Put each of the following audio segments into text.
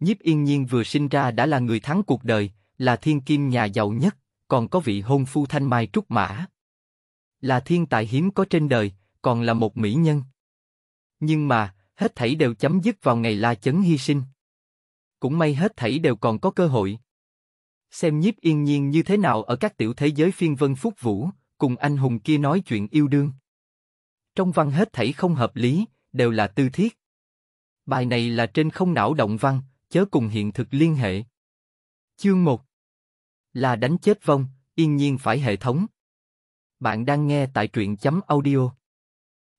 Nhiếp Yên Nhiên vừa sinh ra đã là người thắng cuộc đời, là thiên kim nhà giàu nhất, còn có vị hôn phu thanh mai trúc mã. Là thiên tài hiếm có trên đời, còn là một mỹ nhân. Nhưng mà, hết thảy đều chấm dứt vào ngày La Chấn hy sinh. Cũng may hết thảy đều còn có cơ hội. Xem nhiếp yên nhiên như thế nào ở các tiểu thế giới phiên vân phúc vũ, cùng anh hùng kia nói chuyện yêu đương. Trong văn hết thảy không hợp lý, đều là tư thiết. Bài này là trên không não động văn, chớ cùng hiện thực liên hệ. Chương 1 Là đánh chết vong, yên nhiên phải hệ thống. Bạn đang nghe tại truyện chấm audio.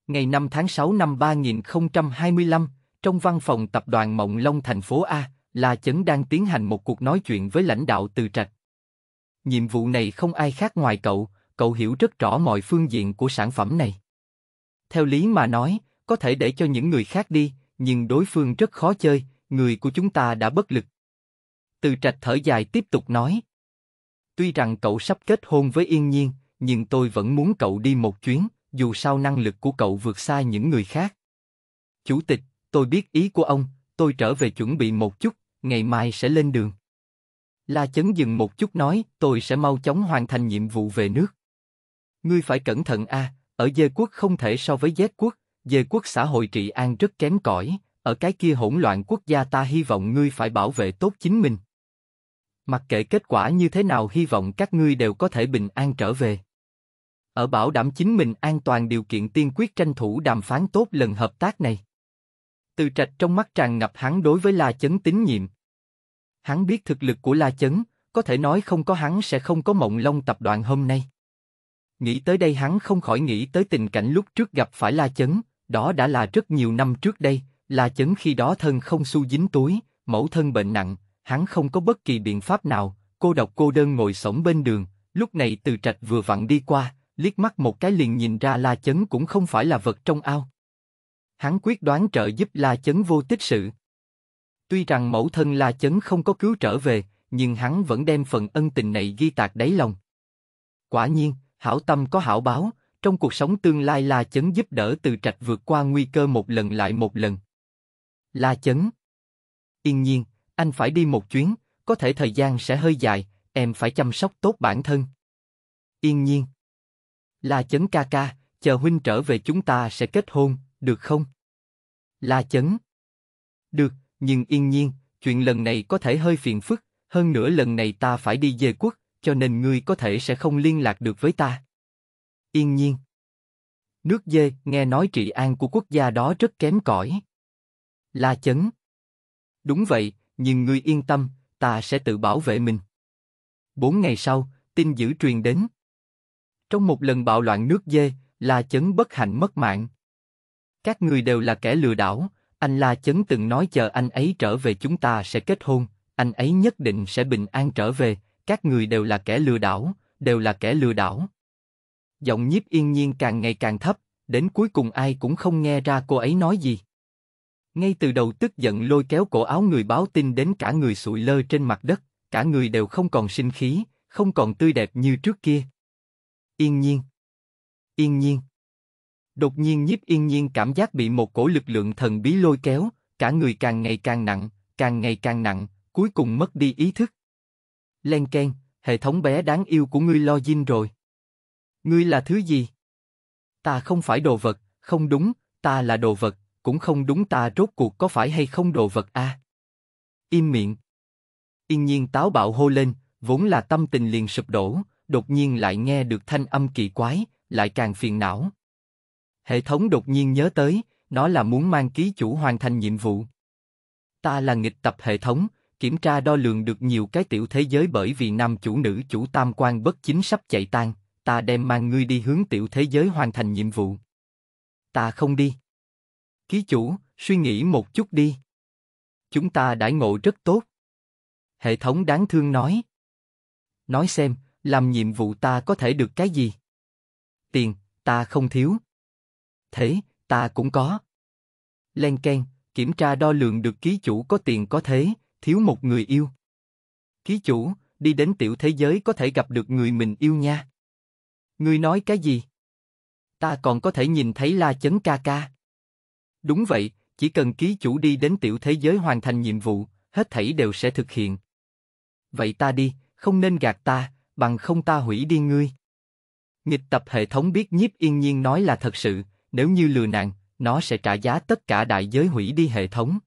Ngày 5 tháng 6 năm 2025, trong văn phòng tập đoàn Mộng Long thành phố A, La Chấn đang tiến hành một cuộc nói chuyện với lãnh đạo từ trạch. Nhiệm vụ này không ai khác ngoài cậu, cậu hiểu rất rõ mọi phương diện của sản phẩm này. Theo lý mà nói, có thể để cho những người khác đi, nhưng đối phương rất khó chơi, người của chúng ta đã bất lực. Từ trạch thở dài tiếp tục nói. Tuy rằng cậu sắp kết hôn với Yên Nhiên, nhưng tôi vẫn muốn cậu đi một chuyến, dù sao năng lực của cậu vượt xa những người khác. Chủ tịch, tôi biết ý của ông, tôi trở về chuẩn bị một chút, ngày mai sẽ lên đường. La chấn dừng một chút nói, tôi sẽ mau chóng hoàn thành nhiệm vụ về nước. Ngươi phải cẩn thận a, à, ở dê quốc không thể so với dét quốc, dê quốc xã hội trị an rất kém cỏi, ở cái kia hỗn loạn quốc gia ta hy vọng ngươi phải bảo vệ tốt chính mình. Mặc kệ kết quả như thế nào hy vọng các ngươi đều có thể bình an trở về. Ở bảo đảm chính mình an toàn điều kiện tiên quyết tranh thủ đàm phán tốt lần hợp tác này. Từ trạch trong mắt tràn ngập hắn đối với La Chấn tín nhiệm. Hắn biết thực lực của La Chấn, có thể nói không có hắn sẽ không có mộng long tập đoàn hôm nay. Nghĩ tới đây hắn không khỏi nghĩ tới tình cảnh lúc trước gặp phải La Chấn, đó đã là rất nhiều năm trước đây, La Chấn khi đó thân không xu dính túi, mẫu thân bệnh nặng, hắn không có bất kỳ biện pháp nào, cô độc cô đơn ngồi sống bên đường, lúc này từ trạch vừa vặn đi qua, liếc mắt một cái liền nhìn ra La Chấn cũng không phải là vật trong ao. Hắn quyết đoán trợ giúp La Chấn vô tích sự. Tuy rằng mẫu thân La Chấn không có cứu trở về, nhưng hắn vẫn đem phần ân tình này ghi tạc đáy lòng. Quả nhiên, hảo tâm có hảo báo, trong cuộc sống tương lai La Chấn giúp đỡ từ trạch vượt qua nguy cơ một lần lại một lần. La Chấn. Yên nhiên, anh phải đi một chuyến, có thể thời gian sẽ hơi dài, em phải chăm sóc tốt bản thân. Yên nhiên. La Chấn ca ca, chờ huynh trở về chúng ta sẽ kết hôn, được không? La Chấn. Được, nhưng yên nhiên, chuyện lần này có thể hơi phiền phức, hơn nữa lần này ta phải đi về quốc, cho nên ngươi có thể sẽ không liên lạc được với ta. Yên nhiên. Nước dê, nghe nói trị an của quốc gia đó rất kém cỏi. La Chấn. Đúng vậy, nhưng ngươi yên tâm, ta sẽ tự bảo vệ mình. Bốn ngày sau, tin dữ truyền đến. Trong một lần bạo loạn nước dê, La Chấn bất hạnh mất mạng. Các người đều là kẻ lừa đảo, anh La Chấn từng nói chờ anh ấy trở về chúng ta sẽ kết hôn, anh ấy nhất định sẽ bình an trở về, các người đều là kẻ lừa đảo, đều là kẻ lừa đảo. Giọng nhiếp yên nhiên càng ngày càng thấp, đến cuối cùng ai cũng không nghe ra cô ấy nói gì. Ngay từ đầu tức giận lôi kéo cổ áo người báo tin đến cả người sụi lơ trên mặt đất, cả người đều không còn sinh khí, không còn tươi đẹp như trước kia. Yên nhiên. Yên nhiên. Đột nhiên nhiếp yên nhiên cảm giác bị một cổ lực lượng thần bí lôi kéo, cả người càng ngày càng nặng, càng ngày càng nặng, cuối cùng mất đi ý thức. Len Ken, hệ thống bé đáng yêu của ngươi lo dinh rồi. Ngươi là thứ gì? Ta không phải đồ vật, không đúng, ta là đồ vật, cũng không đúng ta rốt cuộc có phải hay không đồ vật a. À? Im miệng. Yên nhiên táo bạo hô lên, vốn là tâm tình liền sụp đổ, đột nhiên lại nghe được thanh âm kỳ quái, lại càng phiền não. Hệ thống đột nhiên nhớ tới, nó là muốn mang ký chủ hoàn thành nhiệm vụ. Ta là nghịch tập hệ thống, kiểm tra đo lường được nhiều cái tiểu thế giới bởi vì nam chủ nữ chủ tam quan bất chính sắp chạy tan, ta đem mang ngươi đi hướng tiểu thế giới hoàn thành nhiệm vụ. Ta không đi. Ký chủ, suy nghĩ một chút đi. Chúng ta đãi ngộ rất tốt. Hệ thống đáng thương nói. Nói xem, làm nhiệm vụ ta có thể được cái gì? Tiền, ta không thiếu. Thế, ta cũng có. Len Ken, kiểm tra đo lường được ký chủ có tiền có thế, thiếu một người yêu. Ký chủ, đi đến tiểu thế giới có thể gặp được người mình yêu nha. Ngươi nói cái gì? Ta còn có thể nhìn thấy La Chấn ca ca. Đúng vậy, chỉ cần ký chủ đi đến tiểu thế giới hoàn thành nhiệm vụ, hết thảy đều sẽ thực hiện. Vậy ta đi, không nên gạt ta, bằng không ta hủy đi ngươi. Nghịch tập hệ thống biết nhiếp yên nhiên nói là thật sự, nếu như lừa nàng, nó sẽ trả giá tất cả đại giới hủy đi hệ thống.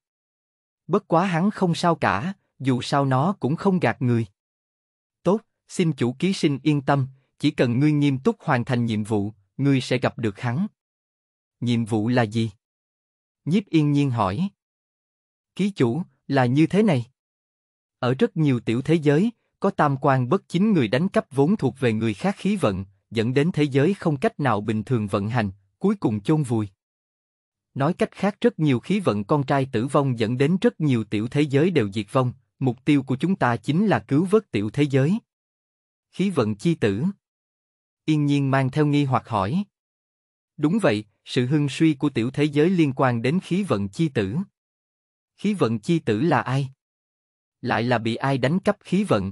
Bất quá hắn không sao cả, dù sao nó cũng không gạt người. Tốt, xin chủ ký sinh yên tâm, chỉ cần ngươi nghiêm túc hoàn thành nhiệm vụ, ngươi sẽ gặp được hắn. Nhiệm vụ là gì? Nhiếp yên nhiên hỏi. Ký chủ, là như thế này. Ở rất nhiều tiểu thế giới, có tam quan bất chính người đánh cắp vốn thuộc về người khác khí vận, dẫn đến thế giới không cách nào bình thường vận hành, cuối cùng chôn vùi. Nói cách khác rất nhiều khí vận con trai tử vong dẫn đến rất nhiều tiểu thế giới đều diệt vong, mục tiêu của chúng ta chính là cứu vớt tiểu thế giới. Khí vận chi tử. Yên nhiên mang theo nghi hoặc hỏi. Đúng vậy, sự hưng suy của tiểu thế giới liên quan đến khí vận chi tử. Khí vận chi tử là ai? Lại là bị ai đánh cắp khí vận?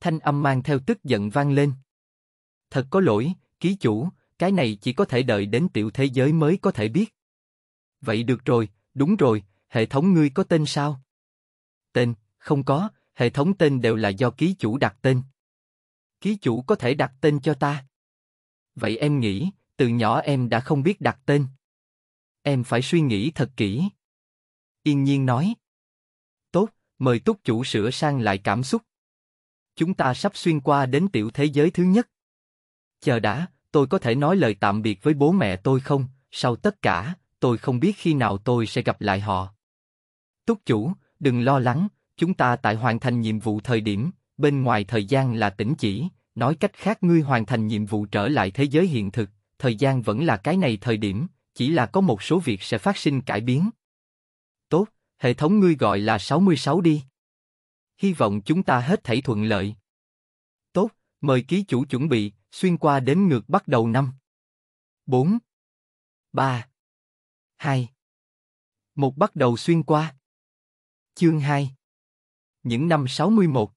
Thanh âm mang theo tức giận vang lên. Thật có lỗi, ký chủ, cái này chỉ có thể đợi đến tiểu thế giới mới có thể biết. Vậy được rồi, đúng rồi, hệ thống ngươi có tên sao? Tên, không có, hệ thống tên đều là do ký chủ đặt tên. Ký chủ có thể đặt tên cho ta. Vậy em nghĩ, từ nhỏ em đã không biết đặt tên. Em phải suy nghĩ thật kỹ. Yên nhiên nói. Tốt, mời túc chủ sửa sang lại cảm xúc. Chúng ta sắp xuyên qua đến tiểu thế giới thứ nhất. Chờ đã, tôi có thể nói lời tạm biệt với bố mẹ tôi không? Sau tất cả, tôi không biết khi nào tôi sẽ gặp lại họ. Túc chủ, đừng lo lắng, chúng ta tại hoàn thành nhiệm vụ thời điểm, bên ngoài thời gian là tỉnh chỉ, nói cách khác ngươi hoàn thành nhiệm vụ trở lại thế giới hiện thực, thời gian vẫn là cái này thời điểm, chỉ là có một số việc sẽ phát sinh cải biến. Tốt, hệ thống ngươi gọi là 66 đi. Hy vọng chúng ta hết thảy thuận lợi. Tốt, mời ký chủ chuẩn bị, xuyên qua đến ngược bắt đầu năm. 4 3 2 Một bắt đầu xuyên qua. Chương 2 Những năm 61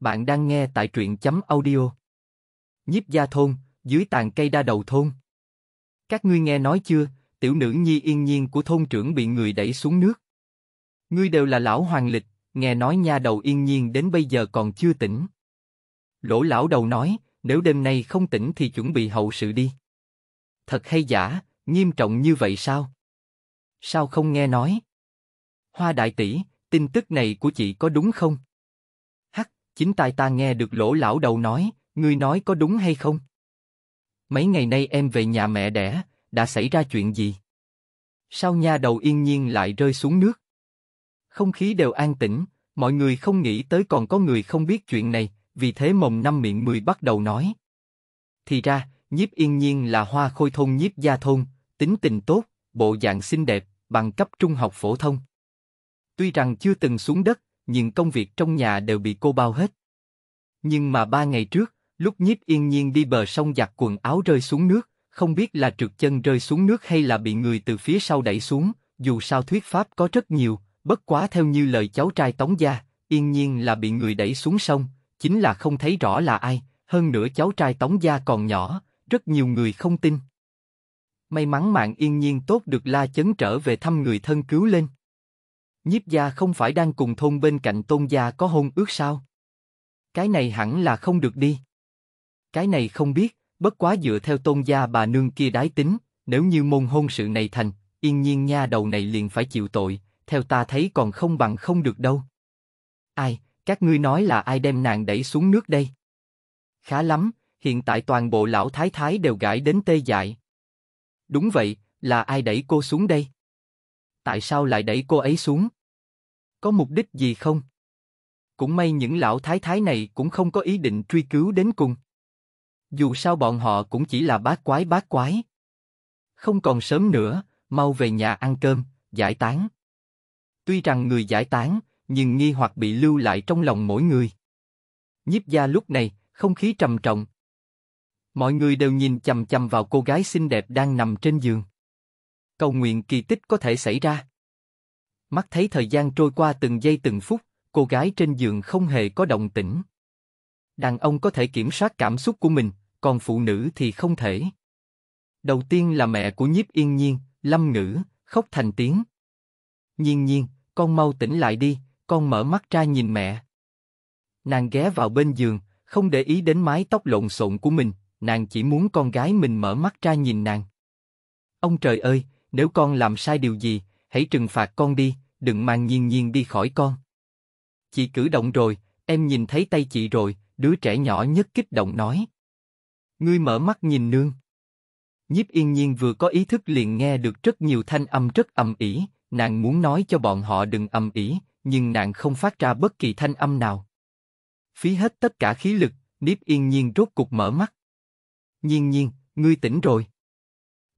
Bạn đang nghe tại truyện chấm audio. Nhiếp gia thôn, dưới tàn cây đa đầu thôn. Các ngươi nghe nói chưa, tiểu nữ nhi yên nhiên của thôn trưởng bị người đẩy xuống nước. Ngươi đều là lão hoàng lịch, nghe nói nha đầu yên nhiên đến bây giờ còn chưa tỉnh. Lỗ lão đầu nói, nếu đêm nay không tỉnh thì chuẩn bị hậu sự đi. Thật hay giả, nghiêm trọng như vậy sao? Sao không nghe nói? Hoa đại tỷ, tin tức này của chị có đúng không? Hắc, chính tài ta nghe được lỗ lão đầu nói, ngươi nói có đúng hay không? mấy ngày nay em về nhà mẹ đẻ, đã xảy ra chuyện gì? Sao nha đầu yên nhiên lại rơi xuống nước? Không khí đều an tĩnh, mọi người không nghĩ tới còn có người không biết chuyện này, vì thế mồng năm miệng mười bắt đầu nói. Thì ra, nhiếp yên nhiên là hoa khôi thôn nhiếp gia thôn, tính tình tốt, bộ dạng xinh đẹp, bằng cấp trung học phổ thông. Tuy rằng chưa từng xuống đất, nhưng công việc trong nhà đều bị cô bao hết. Nhưng mà ba ngày trước, Lúc nhiếp yên nhiên đi bờ sông giặt quần áo rơi xuống nước, không biết là trượt chân rơi xuống nước hay là bị người từ phía sau đẩy xuống, dù sao thuyết pháp có rất nhiều, bất quá theo như lời cháu trai Tống Gia, yên nhiên là bị người đẩy xuống sông, chính là không thấy rõ là ai, hơn nữa cháu trai Tống Gia còn nhỏ, rất nhiều người không tin. May mắn mạng yên nhiên tốt được la chấn trở về thăm người thân cứu lên. Nhiếp gia không phải đang cùng thôn bên cạnh tôn gia có hôn ước sao? Cái này hẳn là không được đi. Cái này không biết, bất quá dựa theo tôn gia bà nương kia đái tính, nếu như môn hôn sự này thành, yên nhiên nha đầu này liền phải chịu tội, theo ta thấy còn không bằng không được đâu. Ai, các ngươi nói là ai đem nàng đẩy xuống nước đây? Khá lắm, hiện tại toàn bộ lão thái thái đều gãi đến tê dại. Đúng vậy, là ai đẩy cô xuống đây? Tại sao lại đẩy cô ấy xuống? Có mục đích gì không? Cũng may những lão thái thái này cũng không có ý định truy cứu đến cùng. Dù sao bọn họ cũng chỉ là bát quái bát quái. Không còn sớm nữa, mau về nhà ăn cơm, giải tán. Tuy rằng người giải tán, nhưng nghi hoặc bị lưu lại trong lòng mỗi người. Nhiếp gia lúc này, không khí trầm trọng. Mọi người đều nhìn chầm chầm vào cô gái xinh đẹp đang nằm trên giường. Cầu nguyện kỳ tích có thể xảy ra. Mắt thấy thời gian trôi qua từng giây từng phút, cô gái trên giường không hề có động tĩnh. Đàn ông có thể kiểm soát cảm xúc của mình, còn phụ nữ thì không thể. Đầu tiên là mẹ của nhiếp yên nhiên, lâm ngữ, khóc thành tiếng. Nhiên nhiên, con mau tỉnh lại đi, con mở mắt ra nhìn mẹ. Nàng ghé vào bên giường, không để ý đến mái tóc lộn xộn của mình, nàng chỉ muốn con gái mình mở mắt ra nhìn nàng. Ông trời ơi, nếu con làm sai điều gì, hãy trừng phạt con đi, đừng mang nhiên nhiên đi khỏi con. Chị cử động rồi, em nhìn thấy tay chị rồi, Đứa trẻ nhỏ nhất kích động nói. Ngươi mở mắt nhìn nương. Nhiếp yên nhiên vừa có ý thức liền nghe được rất nhiều thanh âm rất âm ỉ, nàng muốn nói cho bọn họ đừng âm ỉ, nhưng nàng không phát ra bất kỳ thanh âm nào. Phí hết tất cả khí lực, Niếp yên nhiên rốt cục mở mắt. Nhiên nhiên, ngươi tỉnh rồi.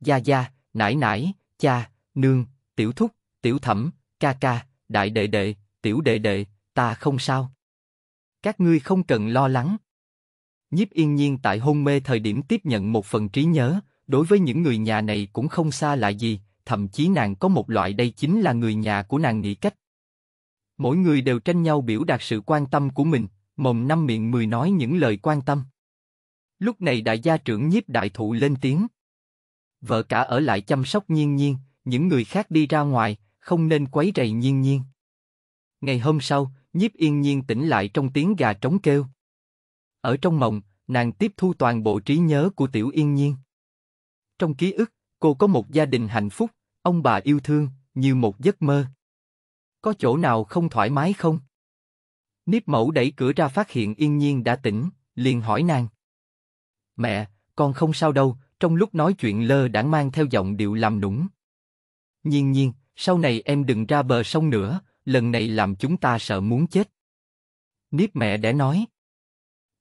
Gia gia, nải nải, cha, nương, tiểu thúc, tiểu thẩm, ca ca, đại đệ đệ, tiểu đệ đệ, ta không sao. Các ngươi không cần lo lắng. Nhiếp yên nhiên tại hôn mê thời điểm tiếp nhận một phần trí nhớ, đối với những người nhà này cũng không xa lạ gì, thậm chí nàng có một loại đây chính là người nhà của nàng nghĩ cách. Mỗi người đều tranh nhau biểu đạt sự quan tâm của mình, mồm năm miệng mười nói những lời quan tâm. Lúc này đại gia trưởng nhiếp đại thụ lên tiếng. Vợ cả ở lại chăm sóc nhiên nhiên, những người khác đi ra ngoài, không nên quấy rầy nhiên nhiên. Ngày hôm sau, nhiếp yên nhiên tỉnh lại trong tiếng gà trống kêu. Ở trong mộng, nàng tiếp thu toàn bộ trí nhớ của tiểu yên nhiên. Trong ký ức, cô có một gia đình hạnh phúc, ông bà yêu thương, như một giấc mơ. Có chỗ nào không thoải mái không? Niếp mẫu đẩy cửa ra phát hiện yên nhiên đã tỉnh, liền hỏi nàng. Mẹ, con không sao đâu, trong lúc nói chuyện lơ đãng mang theo giọng điệu làm nũng. Nhiên nhiên, sau này em đừng ra bờ sông nữa, lần này làm chúng ta sợ muốn chết. Niếp mẹ đã nói.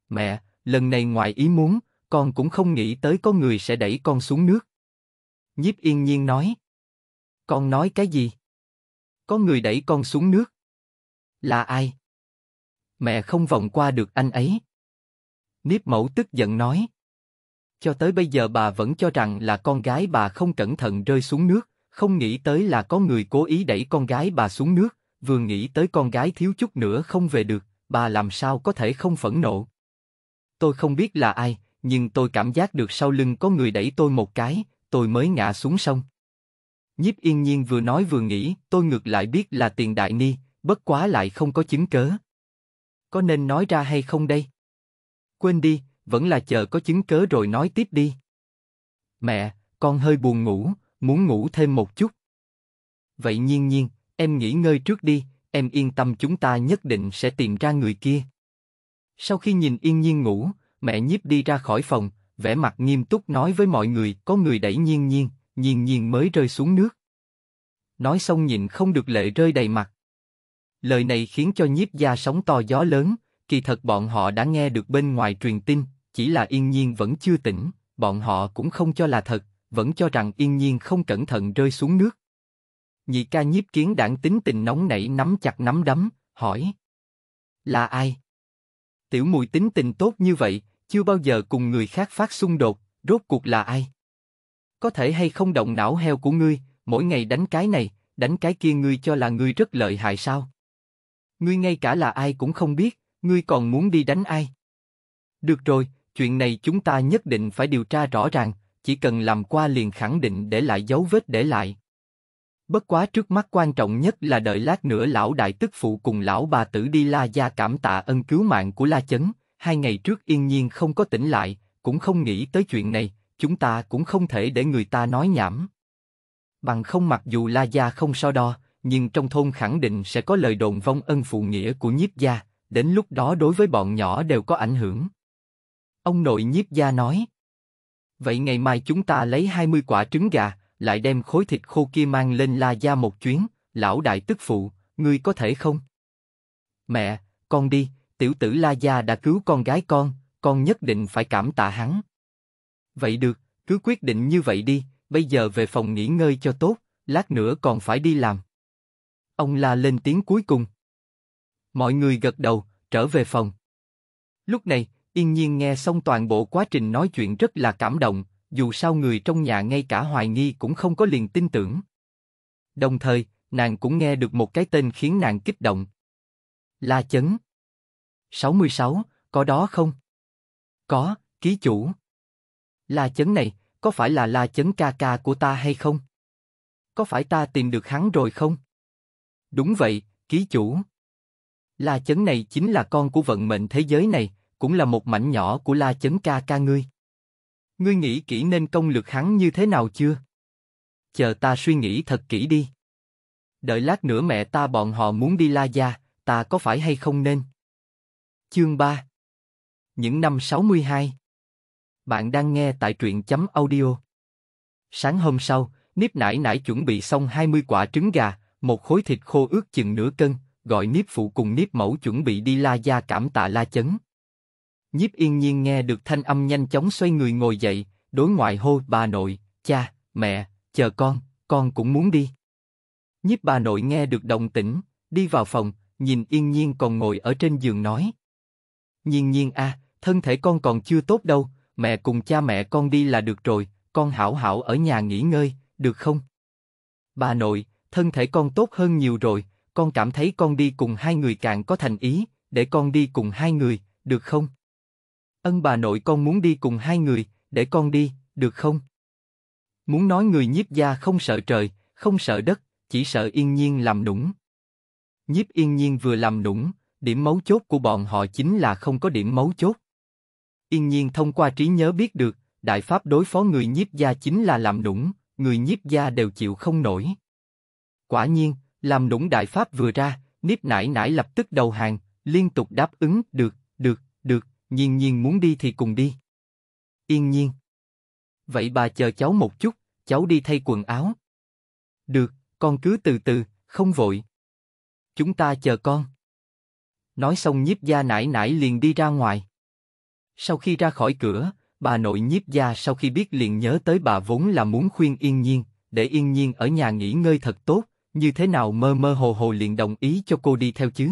Mẹ, lần này ngoài ý muốn, con cũng không nghĩ tới có người sẽ đẩy con xuống nước. Nhiếp yên nhiên nói. Con nói cái gì? Có người đẩy con xuống nước. Là ai? Mẹ không vòng qua được anh ấy. Niếp mẫu tức giận nói. Cho tới bây giờ bà vẫn cho rằng là con gái bà không cẩn thận rơi xuống nước, không nghĩ tới là có người cố ý đẩy con gái bà xuống nước, vừa nghĩ tới con gái thiếu chút nữa không về được, bà làm sao có thể không phẫn nộ. Tôi không biết là ai, nhưng tôi cảm giác được sau lưng có người đẩy tôi một cái, tôi mới ngã xuống sông. Nhíp yên nhiên vừa nói vừa nghĩ, tôi ngược lại biết là tiền đại ni, bất quá lại không có chứng cớ. Có nên nói ra hay không đây? Quên đi, vẫn là chờ có chứng cớ rồi nói tiếp đi. Mẹ, con hơi buồn ngủ, muốn ngủ thêm một chút. Vậy nhiên nhiên, Em nghỉ ngơi trước đi, em yên tâm chúng ta nhất định sẽ tìm ra người kia. Sau khi nhìn yên nhiên ngủ, mẹ nhiếp đi ra khỏi phòng, vẻ mặt nghiêm túc nói với mọi người có người đẩy nhiên nhiên, nhiên nhiên mới rơi xuống nước. Nói xong nhìn không được lệ rơi đầy mặt. Lời này khiến cho nhiếp gia sóng to gió lớn, kỳ thật bọn họ đã nghe được bên ngoài truyền tin, chỉ là yên nhiên vẫn chưa tỉnh, bọn họ cũng không cho là thật, vẫn cho rằng yên nhiên không cẩn thận rơi xuống nước. Nhị ca nhiếp kiến đảng tính tình nóng nảy nắm chặt nắm đấm, hỏi. Là ai? Tiểu mùi tính tình tốt như vậy, chưa bao giờ cùng người khác phát xung đột, rốt cuộc là ai? Có thể hay không động não heo của ngươi, mỗi ngày đánh cái này, đánh cái kia ngươi cho là ngươi rất lợi hại sao? Ngươi ngay cả là ai cũng không biết, ngươi còn muốn đi đánh ai? Được rồi, chuyện này chúng ta nhất định phải điều tra rõ ràng, chỉ cần làm qua liền khẳng định để lại dấu vết để lại. Bất quá trước mắt quan trọng nhất là đợi lát nữa lão đại tức phụ cùng lão bà tử đi La Gia cảm tạ ân cứu mạng của La Chấn, hai ngày trước yên nhiên không có tỉnh lại, cũng không nghĩ tới chuyện này, chúng ta cũng không thể để người ta nói nhảm. Bằng không mặc dù La Gia không so đo, nhưng trong thôn khẳng định sẽ có lời đồn vong ân phụ nghĩa của nhiếp gia, đến lúc đó đối với bọn nhỏ đều có ảnh hưởng. Ông nội nhiếp gia nói. Vậy ngày mai chúng ta lấy 20 quả trứng gà, lại đem khối thịt khô kia mang lên La Gia một chuyến, lão đại tức phụ, ngươi có thể không? Mẹ, con đi, tiểu tử La Gia đã cứu con gái con, con nhất định phải cảm tạ hắn. Vậy được, cứ quyết định như vậy đi, bây giờ về phòng nghỉ ngơi cho tốt, lát nữa còn phải đi làm. Ông la lên tiếng cuối cùng. Mọi người gật đầu, trở về phòng. Lúc này, yên nhiên nghe xong toàn bộ quá trình nói chuyện rất là cảm động, dù sao người trong nhà ngay cả hoài nghi cũng không có liền tin tưởng. Đồng thời, nàng cũng nghe được một cái tên khiến nàng kích động. La Chấn. 66, có đó không? Có, ký chủ. La Chấn này, có phải là La Chấn ca ca của ta hay không? Có phải ta tìm được hắn rồi không? Đúng vậy, ký chủ. La Chấn này chính là con của vận mệnh thế giới này, cũng là một mảnh nhỏ của La Chấn ca ca ngươi. Ngươi nghĩ kỹ nên công lược hắn như thế nào chưa? Chờ ta suy nghĩ thật kỹ đi. Đợi lát nữa mẹ ta bọn họ muốn đi La Gia, ta có phải hay không nên? Chương 3 Những năm 62 Bạn đang nghe tại truyện chấm audio. Sáng hôm sau, Nếp nải nải chuẩn bị xong 20 quả trứng gà, một khối thịt khô ướt chừng nửa cân, gọi Nếp phụ cùng Nếp mẫu chuẩn bị đi La Gia cảm tạ La Chấn. Nhiếp yên nhiên nghe được thanh âm nhanh chóng xoay người ngồi dậy, đối ngoại hô bà nội, cha, mẹ, chờ con, con cũng muốn đi. Nhiếp bà nội nghe được động tĩnh, đi vào phòng, nhìn yên nhiên còn ngồi ở trên giường nói. Nhiên nhiên a, thân thể con còn chưa tốt đâu, mẹ cùng cha mẹ con đi là được rồi, con hảo hảo ở nhà nghỉ ngơi, được không? Bà nội, thân thể con tốt hơn nhiều rồi, con cảm thấy con đi cùng hai người càng có thành ý, để con đi cùng hai người, được không? Ân bà nội con muốn đi cùng hai người, để con đi, được không? Muốn nói người nhiếp gia không sợ trời, không sợ đất, chỉ sợ yên nhiên làm nũng. Nhiếp yên nhiên vừa làm nũng, điểm mấu chốt của bọn họ chính là không có điểm mấu chốt. Yên nhiên thông qua trí nhớ biết được, đại pháp đối phó người nhiếp gia chính là làm nũng, người nhiếp gia đều chịu không nổi. Quả nhiên, làm nũng đại pháp vừa ra, nhiếp nải nải lập tức đầu hàng, liên tục đáp ứng, được, được, được, Nhiên nhiên muốn đi thì cùng đi. Yên nhiên. Vậy bà chờ cháu một chút, cháu đi thay quần áo. Được, con cứ từ từ, không vội. Chúng ta chờ con. Nói xong nhiếp gia nải nải liền đi ra ngoài. Sau khi ra khỏi cửa, bà nội nhiếp gia sau khi biết liền nhớ tới bà vốn là muốn khuyên yên nhiên, để yên nhiên ở nhà nghỉ ngơi thật tốt, như thế nào mơ mơ hồ hồ liền đồng ý cho cô đi theo chứ.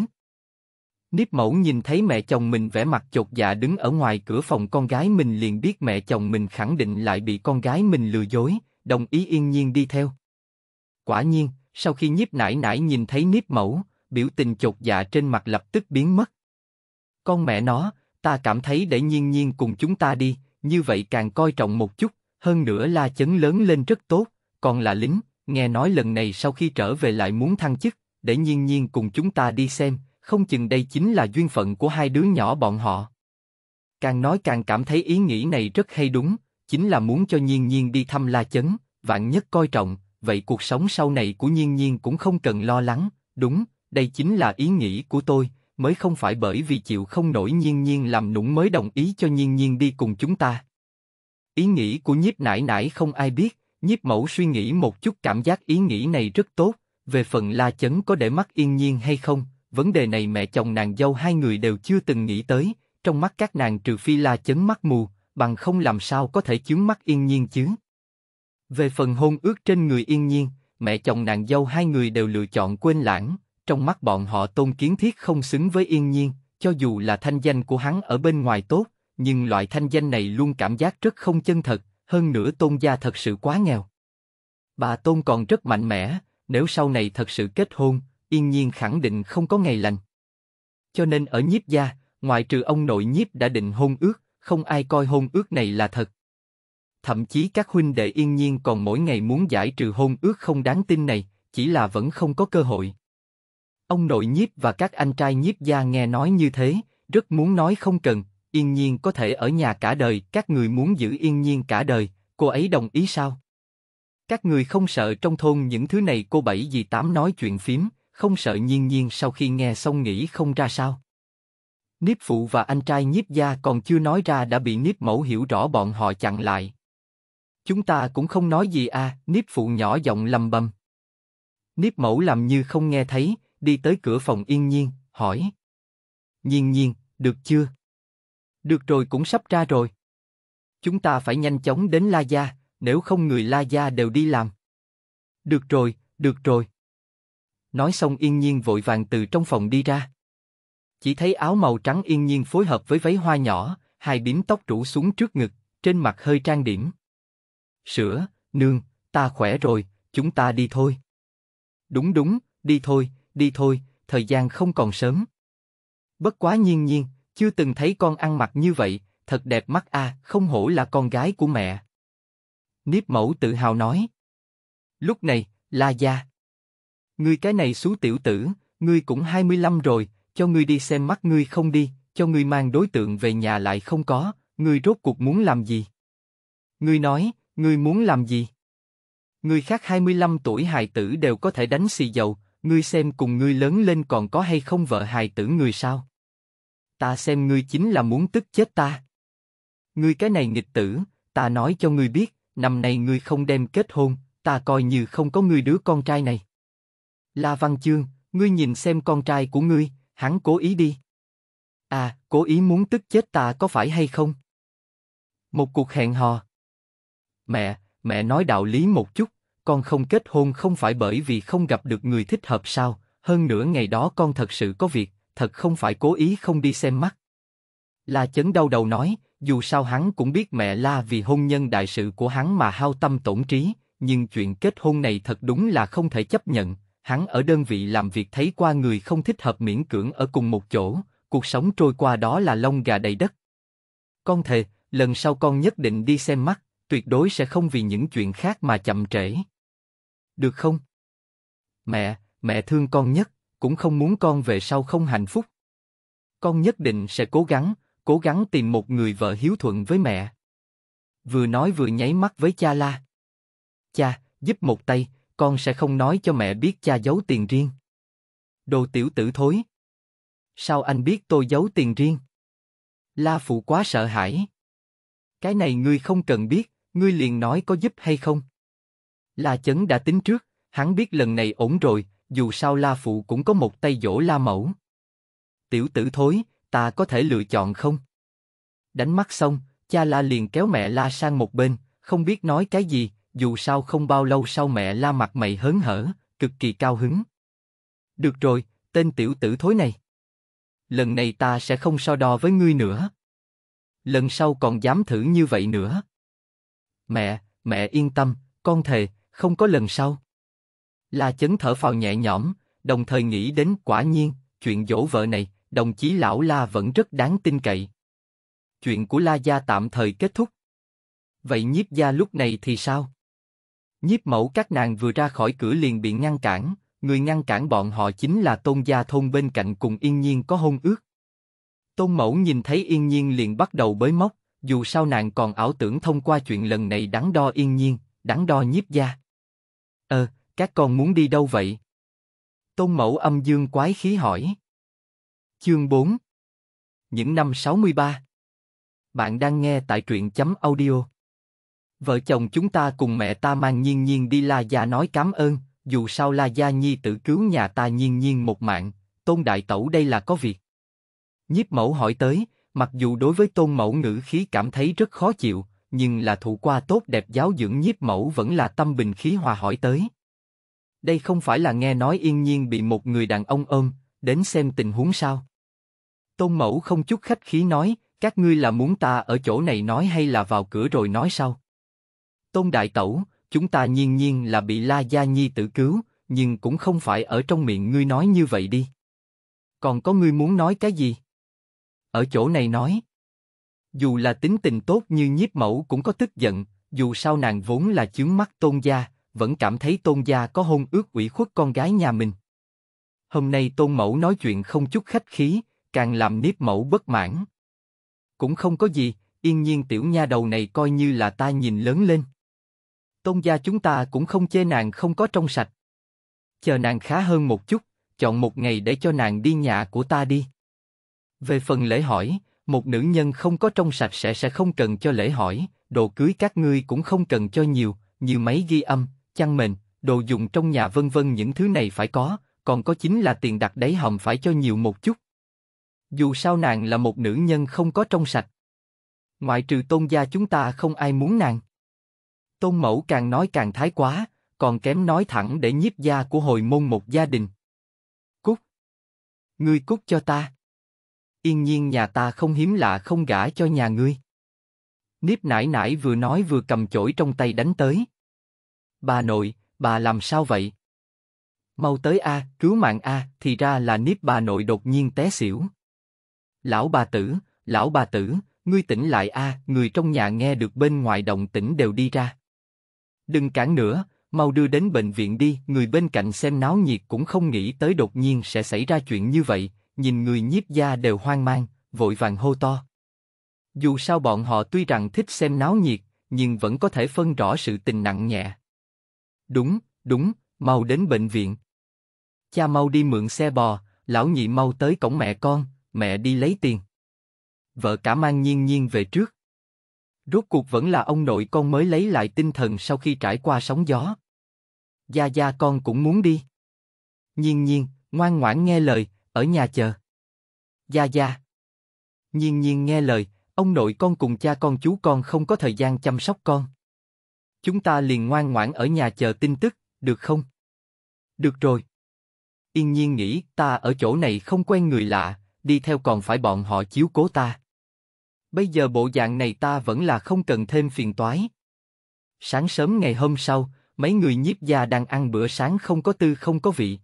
Niếp mẫu nhìn thấy mẹ chồng mình vẻ mặt chột dạ đứng ở ngoài cửa phòng con gái mình liền biết mẹ chồng mình khẳng định lại bị con gái mình lừa dối, đồng ý yên nhiên đi theo. Quả nhiên, sau khi nhiếp nải nải nhìn thấy niếp mẫu, biểu tình chột dạ trên mặt lập tức biến mất. Con mẹ nó, ta cảm thấy để nhiên nhiên cùng chúng ta đi, như vậy càng coi trọng một chút, hơn nữa la chấn lớn lên rất tốt, còn là lính, nghe nói lần này sau khi trở về lại muốn thăng chức, để nhiên nhiên cùng chúng ta đi xem, không chừng đây chính là duyên phận của hai đứa nhỏ bọn họ. Càng nói càng cảm thấy ý nghĩ này rất hay đúng, chính là muốn cho Nhiên Nhiên đi thăm La Chấn, vạn nhất coi trọng, vậy cuộc sống sau này của Nhiên Nhiên cũng không cần lo lắng, đúng, đây chính là ý nghĩ của tôi, mới không phải bởi vì chịu không nổi Nhiên Nhiên làm nũng mới đồng ý cho Nhiên Nhiên đi cùng chúng ta. Ý nghĩ của nhiếp nải nải không ai biết, nhiếp mẫu suy nghĩ một chút cảm giác ý nghĩ này rất tốt, về phần La Chấn có để mắt yên nhiên hay không, vấn đề này mẹ chồng nàng dâu hai người đều chưa từng nghĩ tới, trong mắt các nàng trừ phi là chấn mắt mù, bằng không làm sao có thể chướng mắt yên nhiên chứ. Về phần hôn ước trên người yên nhiên, mẹ chồng nàng dâu hai người đều lựa chọn quên lãng, trong mắt bọn họ tôn kiến thiết không xứng với yên nhiên, cho dù là thanh danh của hắn ở bên ngoài tốt, nhưng loại thanh danh này luôn cảm giác rất không chân thật, hơn nữa tôn gia thật sự quá nghèo. Bà tôn còn rất mạnh mẽ, nếu sau này thật sự kết hôn, yên nhiên khẳng định không có ngày lành. Cho nên ở nhiếp gia, ngoại trừ ông nội nhiếp đã định hôn ước, không ai coi hôn ước này là thật. Thậm chí các huynh đệ yên nhiên còn mỗi ngày muốn giải trừ hôn ước không đáng tin này, chỉ là vẫn không có cơ hội. Ông nội nhiếp và các anh trai nhiếp gia nghe nói như thế, rất muốn nói không cần, yên nhiên có thể ở nhà cả đời, các người muốn giữ yên nhiên cả đời, cô ấy đồng ý sao? Các người không sợ trong thôn những thứ này cô bảy gì tám nói chuyện phím, không sợ nhiên nhiên sau khi nghe xong nghĩ không ra sao. Niếp phụ và anh trai nhiếp gia còn chưa nói ra đã bị niếp mẫu hiểu rõ bọn họ chặn lại. Chúng ta cũng không nói gì à, niếp phụ nhỏ giọng lầm bầm. Niếp mẫu làm như không nghe thấy, đi tới cửa phòng yên nhiên, hỏi. Nhiên nhiên, được chưa? Được rồi cũng sắp ra rồi. Chúng ta phải nhanh chóng đến La Gia, nếu không người La Gia đều đi làm. Được rồi, được rồi. Nói xong yên nhiên vội vàng từ trong phòng đi ra. Chỉ thấy áo màu trắng yên nhiên phối hợp với váy hoa nhỏ, hai bím tóc rủ xuống trước ngực, trên mặt hơi trang điểm. Sữa, nương, ta khỏe rồi, chúng ta đi thôi. Đúng đúng, đi thôi, đi thôi, thời gian không còn sớm. Bất quá nhiên nhiên, chưa từng thấy con ăn mặc như vậy, thật đẹp mắt a, không hổ là con gái của mẹ. Niếp mẫu tự hào nói. Lúc này, La Gia. Ngươi cái này xú tiểu tử, ngươi cũng 25 rồi, cho ngươi đi xem mắt ngươi không đi, cho ngươi mang đối tượng về nhà lại không có, ngươi rốt cuộc muốn làm gì? Ngươi nói, ngươi muốn làm gì? Ngươi khác 25 tuổi hài tử đều có thể đánh xì dầu, ngươi xem cùng ngươi lớn lên còn có hay không vợ hài tử người sao? Ta xem ngươi chính là muốn tức chết ta. Ngươi cái này nghịch tử, ta nói cho ngươi biết, năm nay ngươi không đem kết hôn, ta coi như không có ngươi đứa con trai này. La Văn Chương, ngươi nhìn xem con trai của ngươi, hắn cố ý đi. À, cố ý muốn tức chết ta có phải hay không? Một cuộc hẹn hò. Mẹ, mẹ nói đạo lý một chút, con không kết hôn không phải bởi vì không gặp được người thích hợp sao, hơn nữa ngày đó con thật sự có việc, thật không phải cố ý không đi xem mắt. La chấn đau đầu nói, dù sao hắn cũng biết mẹ la vì hôn nhân đại sự của hắn mà hao tâm tổn trí, nhưng chuyện kết hôn này thật đúng là không thể chấp nhận, hắn ở đơn vị làm việc thấy qua người không thích hợp miễn cưỡng ở cùng một chỗ, cuộc sống trôi qua đó là lông gà đầy đất. Con thề, lần sau con nhất định đi xem mắt, tuyệt đối sẽ không vì những chuyện khác mà chậm trễ. Được không? Mẹ, mẹ thương con nhất, cũng không muốn con về sau không hạnh phúc. Con nhất định sẽ cố gắng, cố gắng tìm một người vợ hiếu thuận với mẹ. Vừa nói vừa nháy mắt với cha la. Cha, giúp một tay, con sẽ không nói cho mẹ biết cha giấu tiền riêng. Đồ tiểu tử thối. Sao anh biết tôi giấu tiền riêng? La phụ quá sợ hãi. Cái này ngươi không cần biết, ngươi liền nói có giúp hay không. La chấn đã tính trước, hắn biết lần này ổn rồi, dù sao La phụ cũng có một tay dỗ La mẫu. Tiểu tử thối, ta có thể lựa chọn không? Đánh mắt xong, cha La liền kéo mẹ La sang một bên, không biết nói cái gì, dù sao không bao lâu sau mẹ la mặt mày hớn hở, cực kỳ cao hứng. Được rồi, tên tiểu tử thối này. Lần này ta sẽ không so đo với ngươi nữa. Lần sau còn dám thử như vậy nữa. Mẹ, mẹ yên tâm, con thề, không có lần sau. La chấn thở phào nhẹ nhõm, đồng thời nghĩ đến quả nhiên, chuyện dỗ vợ này, đồng chí lão La vẫn rất đáng tin cậy. Chuyện của La Gia tạm thời kết thúc. Vậy nhiếp gia lúc này thì sao? Nhiếp mẫu các nàng vừa ra khỏi cửa liền bị ngăn cản, người ngăn cản bọn họ chính là tôn gia thôn bên cạnh cùng yên nhiên có hôn ước. Tôn mẫu nhìn thấy yên nhiên liền bắt đầu bới móc, dù sao nàng còn ảo tưởng thông qua chuyện lần này đắn đo yên nhiên, đắn đo nhiếp gia. Ờ, các con muốn đi đâu vậy? Tôn mẫu âm dương quái khí hỏi. Chương 4 Những năm 63 Bạn đang nghe tại truyện chấm audio Vợ chồng chúng ta cùng mẹ ta mang Nhiên Nhiên đi La Gia nói cám ơn, dù sao La Gia Nhi tử cứu nhà ta Nhiên Nhiên một mạng, Tôn Đại Tẩu đây là có việc. Nhiếp mẫu hỏi tới, mặc dù đối với Tôn Mẫu ngữ khí cảm thấy rất khó chịu, nhưng là thụ qua tốt đẹp giáo dưỡng nhiếp mẫu vẫn là tâm bình khí hòa hỏi tới. Đây không phải là nghe nói yên nhiên bị một người đàn ông ôm, đến xem tình huống sao. Tôn mẫu không chút khách khí nói, các ngươi là muốn ta ở chỗ này nói hay là vào cửa rồi nói sau. Tôn Đại Tẩu, chúng ta nhiên nhiên là bị La Gia Nhi tử cứu, nhưng cũng không phải ở trong miệng ngươi nói như vậy đi. Còn có ngươi muốn nói cái gì? Ở chỗ này nói. Dù là tính tình tốt như nhiếp mẫu cũng có tức giận, dù sao nàng vốn là chướng mắt tôn gia, vẫn cảm thấy tôn gia có hôn ước ủy khuất con gái nhà mình. Hôm nay tôn mẫu nói chuyện không chút khách khí, càng làm nhiếp mẫu bất mãn. Cũng không có gì, yên nhiên tiểu nha đầu này coi như là ta nhìn lớn lên tôn gia chúng ta cũng không chê nàng không có trong sạch. Chờ nàng khá hơn một chút, chọn một ngày để cho nàng đi nhà của ta đi. Về phần lễ hỏi, một nữ nhân không có trong sạch sẽ sẽ không cần cho lễ hỏi, đồ cưới các ngươi cũng không cần cho nhiều, như máy ghi âm, chăn mền, đồ dùng trong nhà vân vân những thứ này phải có, còn có chính là tiền đặt đáy hòm phải cho nhiều một chút. Dù sao nàng là một nữ nhân không có trong sạch. Ngoại trừ tôn gia chúng ta không ai muốn nàng. Tôn Mẫu càng nói càng thái quá, còn kém nói thẳng để nhiếp gia của hồi môn một gia đình. Cút! Ngươi cút cho ta! Yên nhiên nhà ta không hiếm lạ không gả cho nhà ngươi. Niếp nải nải vừa nói vừa cầm chổi trong tay đánh tới. Bà nội, bà làm sao vậy? Mau tới A, cứu mạng A, thì ra là Niếp bà nội đột nhiên té xỉu. Lão bà tử, lão bà tử, ngươi tỉnh lại A, người trong nhà nghe được bên ngoài động tỉnh đều đi ra. Đừng cản nữa, mau đưa đến bệnh viện đi, người bên cạnh xem náo nhiệt cũng không nghĩ tới đột nhiên sẽ xảy ra chuyện như vậy, nhìn người nhiếp gia đều hoang mang, vội vàng hô to. Dù sao bọn họ tuy rằng thích xem náo nhiệt, nhưng vẫn có thể phân rõ sự tình nặng nhẹ. Đúng, đúng, mau đến bệnh viện. Cha mau đi mượn xe bò, lão nhị mau tới cổng mẹ con, mẹ đi lấy tiền. Vợ cả mang nhiên nhiên về trước, Rốt cuộc vẫn là ông nội con mới lấy lại tinh thần sau khi trải qua sóng gió. Gia Gia con cũng muốn đi. Nhiên nhiên, ngoan ngoãn nghe lời, ở nhà chờ. Gia Gia. Nhiên nhiên nghe lời, ông nội con cùng cha con chú con không có thời gian chăm sóc con. Chúng ta liền ngoan ngoãn ở nhà chờ tin tức, được không? Được rồi. Yên nhiên nghĩ ta ở chỗ này không quen người lạ, đi theo còn phải bọn họ chiếu cố ta bây giờ bộ dạng này ta vẫn là không cần thêm phiền toái. Sáng sớm ngày hôm sau, mấy người nhiếp gia đang ăn bữa sáng không có tư không có vị.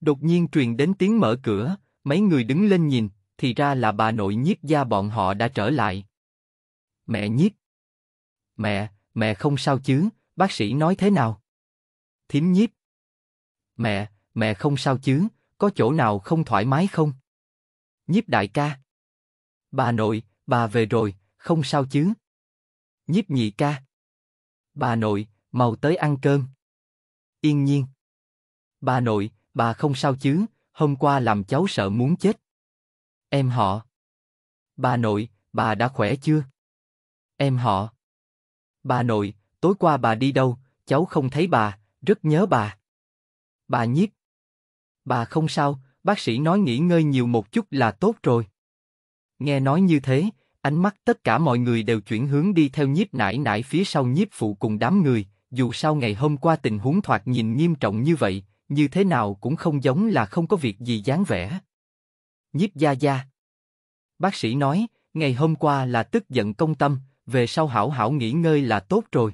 Đột nhiên truyền đến tiếng mở cửa, mấy người đứng lên nhìn, thì ra là bà nội nhiếp gia bọn họ đã trở lại. Mẹ nhiếp. Mẹ, mẹ không sao chứ, bác sĩ nói thế nào? Thím nhiếp. Mẹ, mẹ không sao chứ, có chỗ nào không thoải mái không? Nhiếp đại ca. Bà nội, bà về rồi, không sao chứ? Nhiếp nhị ca. Bà nội, mau tới ăn cơm. Yên nhiên. Bà nội, bà không sao chứ, hôm qua làm cháu sợ muốn chết. Em họ. Bà nội, bà đã khỏe chưa? Em họ. Bà nội, tối qua bà đi đâu, cháu không thấy bà, rất nhớ bà. Bà nhiếp. Bà không sao, bác sĩ nói nghỉ ngơi nhiều một chút là tốt rồi. Nghe nói như thế, ánh mắt tất cả mọi người đều chuyển hướng đi theo nhiếp nải nải phía sau nhiếp phụ cùng đám người, dù sao ngày hôm qua tình huống thoạt nhìn nghiêm trọng như vậy, như thế nào cũng không giống là không có việc gì dáng vẻ. Nhiếp gia gia. Bác sĩ nói, ngày hôm qua là tức giận công tâm, về sau hảo hảo nghỉ ngơi là tốt rồi.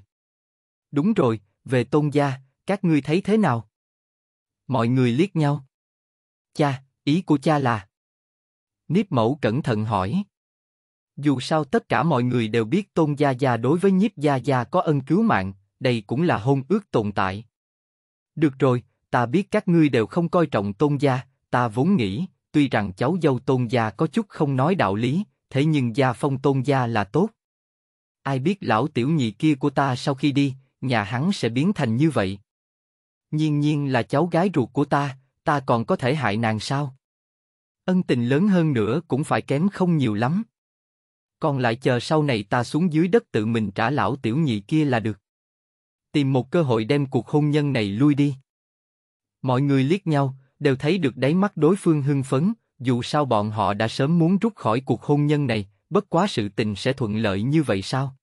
Đúng rồi, về tôn gia, các ngươi thấy thế nào? Mọi người liếc nhau. Cha, ý của cha là... Niếp mẫu cẩn thận hỏi. Dù sao tất cả mọi người đều biết Tôn Gia Gia đối với Nhiếp Gia Gia có ân cứu mạng, đây cũng là hôn ước tồn tại. Được rồi, ta biết các ngươi đều không coi trọng Tôn Gia, ta vốn nghĩ, tuy rằng cháu dâu Tôn Gia có chút không nói đạo lý, thế nhưng gia phong Tôn Gia là tốt. Ai biết lão tiểu nhị kia của ta sau khi đi, nhà hắn sẽ biến thành như vậy. Nhiên nhiên là cháu gái ruột của ta, ta còn có thể hại nàng sao? Ân tình lớn hơn nữa cũng phải kém không nhiều lắm. Còn lại chờ sau này ta xuống dưới đất tự mình trả lão tiểu nhị kia là được. Tìm một cơ hội đem cuộc hôn nhân này lui đi. Mọi người liếc nhau, đều thấy được đáy mắt đối phương hưng phấn, dù sao bọn họ đã sớm muốn rút khỏi cuộc hôn nhân này, bất quá sự tình sẽ thuận lợi như vậy sao?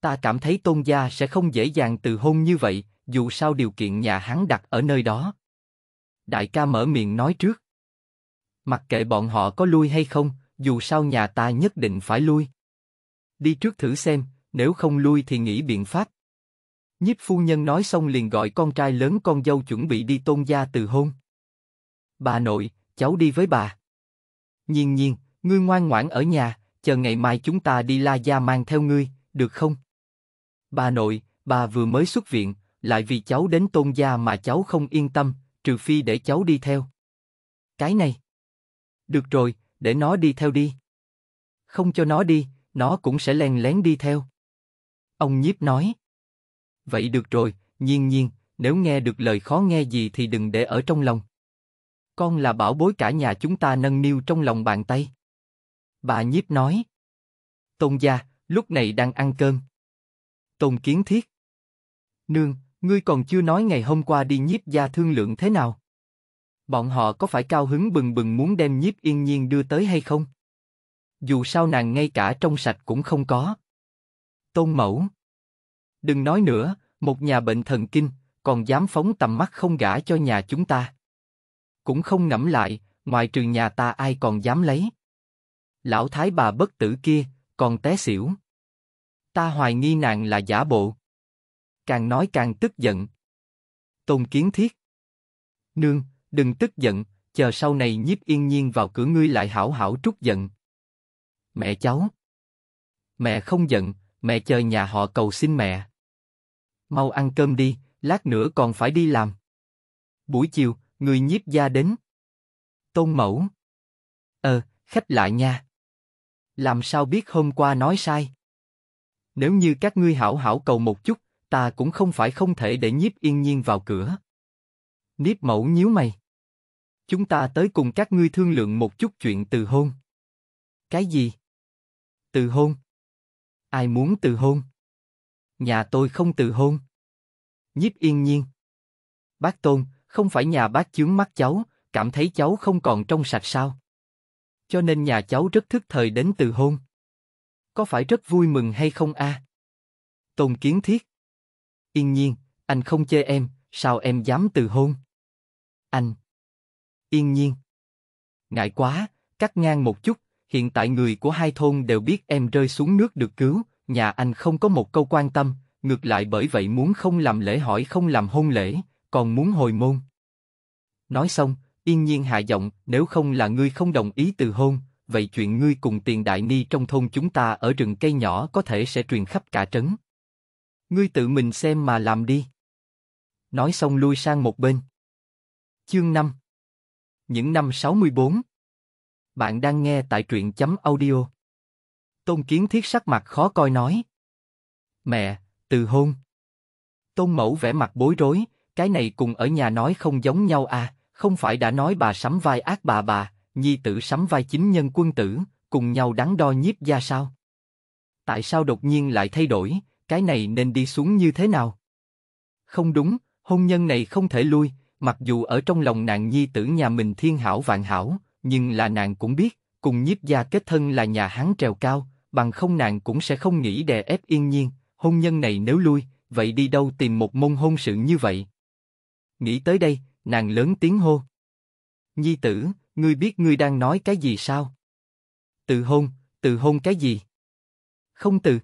Ta cảm thấy tôn gia sẽ không dễ dàng từ hôn như vậy, dù sao điều kiện nhà hắn đặt ở nơi đó. Đại ca mở miệng nói trước. Mặc kệ bọn họ có lui hay không, dù sao nhà ta nhất định phải lui. Đi trước thử xem, nếu không lui thì nghĩ biện pháp. Nhíp phu nhân nói xong liền gọi con trai lớn con dâu chuẩn bị đi tôn gia từ hôn. Bà nội, cháu đi với bà. Nhiên nhiên, ngươi ngoan ngoãn ở nhà, chờ ngày mai chúng ta đi la gia mang theo ngươi, được không? Bà nội, bà vừa mới xuất viện, lại vì cháu đến tôn gia mà cháu không yên tâm, trừ phi để cháu đi theo. Cái này. Được rồi, để nó đi theo đi. Không cho nó đi, nó cũng sẽ len lén đi theo. Ông nhiếp nói. Vậy được rồi, nhiên nhiên, nếu nghe được lời khó nghe gì thì đừng để ở trong lòng. Con là bảo bối cả nhà chúng ta nâng niu trong lòng bàn tay. Bà nhiếp nói. Tôn gia, lúc này đang ăn cơm. Tôn kiến thiết. Nương, ngươi còn chưa nói ngày hôm qua đi nhiếp gia thương lượng thế nào? Bọn họ có phải cao hứng bừng bừng muốn đem nhiếp yên nhiên đưa tới hay không? Dù sao nàng ngay cả trong sạch cũng không có. Tôn mẫu. Đừng nói nữa, một nhà bệnh thần kinh, còn dám phóng tầm mắt không gả cho nhà chúng ta. Cũng không ngẫm lại, ngoài trường nhà ta ai còn dám lấy. Lão thái bà bất tử kia, còn té xỉu. Ta hoài nghi nàng là giả bộ. Càng nói càng tức giận. Tôn kiến thiết. Nương, đừng tức giận, chờ sau này nhiếp yên nhiên vào cửa ngươi lại hảo hảo trút giận. Mẹ cháu. Mẹ không giận, mẹ chờ nhà họ cầu xin mẹ. Mau ăn cơm đi, lát nữa còn phải đi làm. Buổi chiều, người nhiếp gia đến. Tôn mẫu. Ờ, khách lại nha. Làm sao biết hôm qua nói sai? Nếu như các ngươi hảo hảo cầu một chút, ta cũng không phải không thể để nhiếp yên nhiên vào cửa. nhiếp mẫu nhíu mày. Chúng ta tới cùng các ngươi thương lượng một chút chuyện từ hôn. Cái gì? Từ hôn? Ai muốn từ hôn? Nhà tôi không từ hôn. Nhiếp yên nhiên. Bác Tôn, không phải nhà bác chướng mắt cháu, cảm thấy cháu không còn trong sạch sao? Cho nên nhà cháu rất thức thời đến từ hôn. Có phải rất vui mừng hay không a? À? Tôn Kiến Thiết. Yên nhiên, anh không chê em, sao em dám từ hôn? Anh, yên nhiên. Ngại quá, cắt ngang một chút, hiện tại người của hai thôn đều biết em rơi xuống nước được cứu, nhà anh không có một câu quan tâm, ngược lại bởi vậy muốn không làm lễ hỏi không làm hôn lễ, còn muốn hồi môn. Nói xong, yên nhiên hạ giọng, nếu không là ngươi không đồng ý từ hôn, vậy chuyện ngươi cùng tiền đại ni trong thôn chúng ta ở rừng cây nhỏ có thể sẽ truyền khắp cả trấn. Ngươi tự mình xem mà làm đi. Nói xong lui sang một bên. Chương 5 những năm 64 Bạn đang nghe tại truyện chấm audio Tôn Kiến Thiết sắc mặt khó coi nói Mẹ, từ hôn Tôn Mẫu vẻ mặt bối rối, cái này cùng ở nhà nói không giống nhau à, không phải đã nói bà sắm vai ác bà bà, nhi tử sắm vai chính nhân quân tử, cùng nhau đắn đo nhiếp gia sao? Tại sao đột nhiên lại thay đổi, cái này nên đi xuống như thế nào? Không đúng, hôn nhân này không thể lui, Mặc dù ở trong lòng nàng nhi tử nhà mình thiên hảo vạn hảo, nhưng là nàng cũng biết, cùng nhiếp gia kết thân là nhà hắn trèo cao, bằng không nàng cũng sẽ không nghĩ đè ép yên nhiên, hôn nhân này nếu lui, vậy đi đâu tìm một môn hôn sự như vậy? Nghĩ tới đây, nàng lớn tiếng hô. Nhi tử, ngươi biết ngươi đang nói cái gì sao? Từ hôn, từ hôn cái gì? Không từ.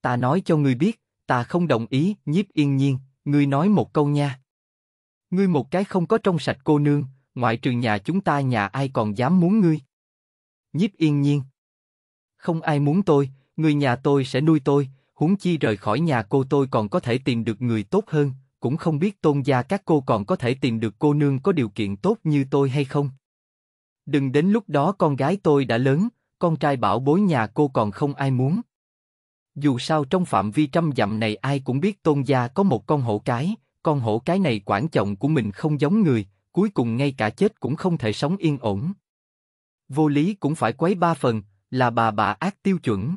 Ta nói cho ngươi biết, ta không đồng ý, nhiếp yên nhiên, ngươi nói một câu nha. Ngươi một cái không có trong sạch cô nương, ngoại trừ nhà chúng ta nhà ai còn dám muốn ngươi. Nhíp yên nhiên. Không ai muốn tôi, người nhà tôi sẽ nuôi tôi, huống chi rời khỏi nhà cô tôi còn có thể tìm được người tốt hơn, cũng không biết tôn gia các cô còn có thể tìm được cô nương có điều kiện tốt như tôi hay không. Đừng đến lúc đó con gái tôi đã lớn, con trai bảo bối nhà cô còn không ai muốn. Dù sao trong phạm vi trăm dặm này ai cũng biết tôn gia có một con hổ cái, con hổ cái này quản chồng của mình không giống người, cuối cùng ngay cả chết cũng không thể sống yên ổn. Vô lý cũng phải quấy ba phần, là bà bà ác tiêu chuẩn.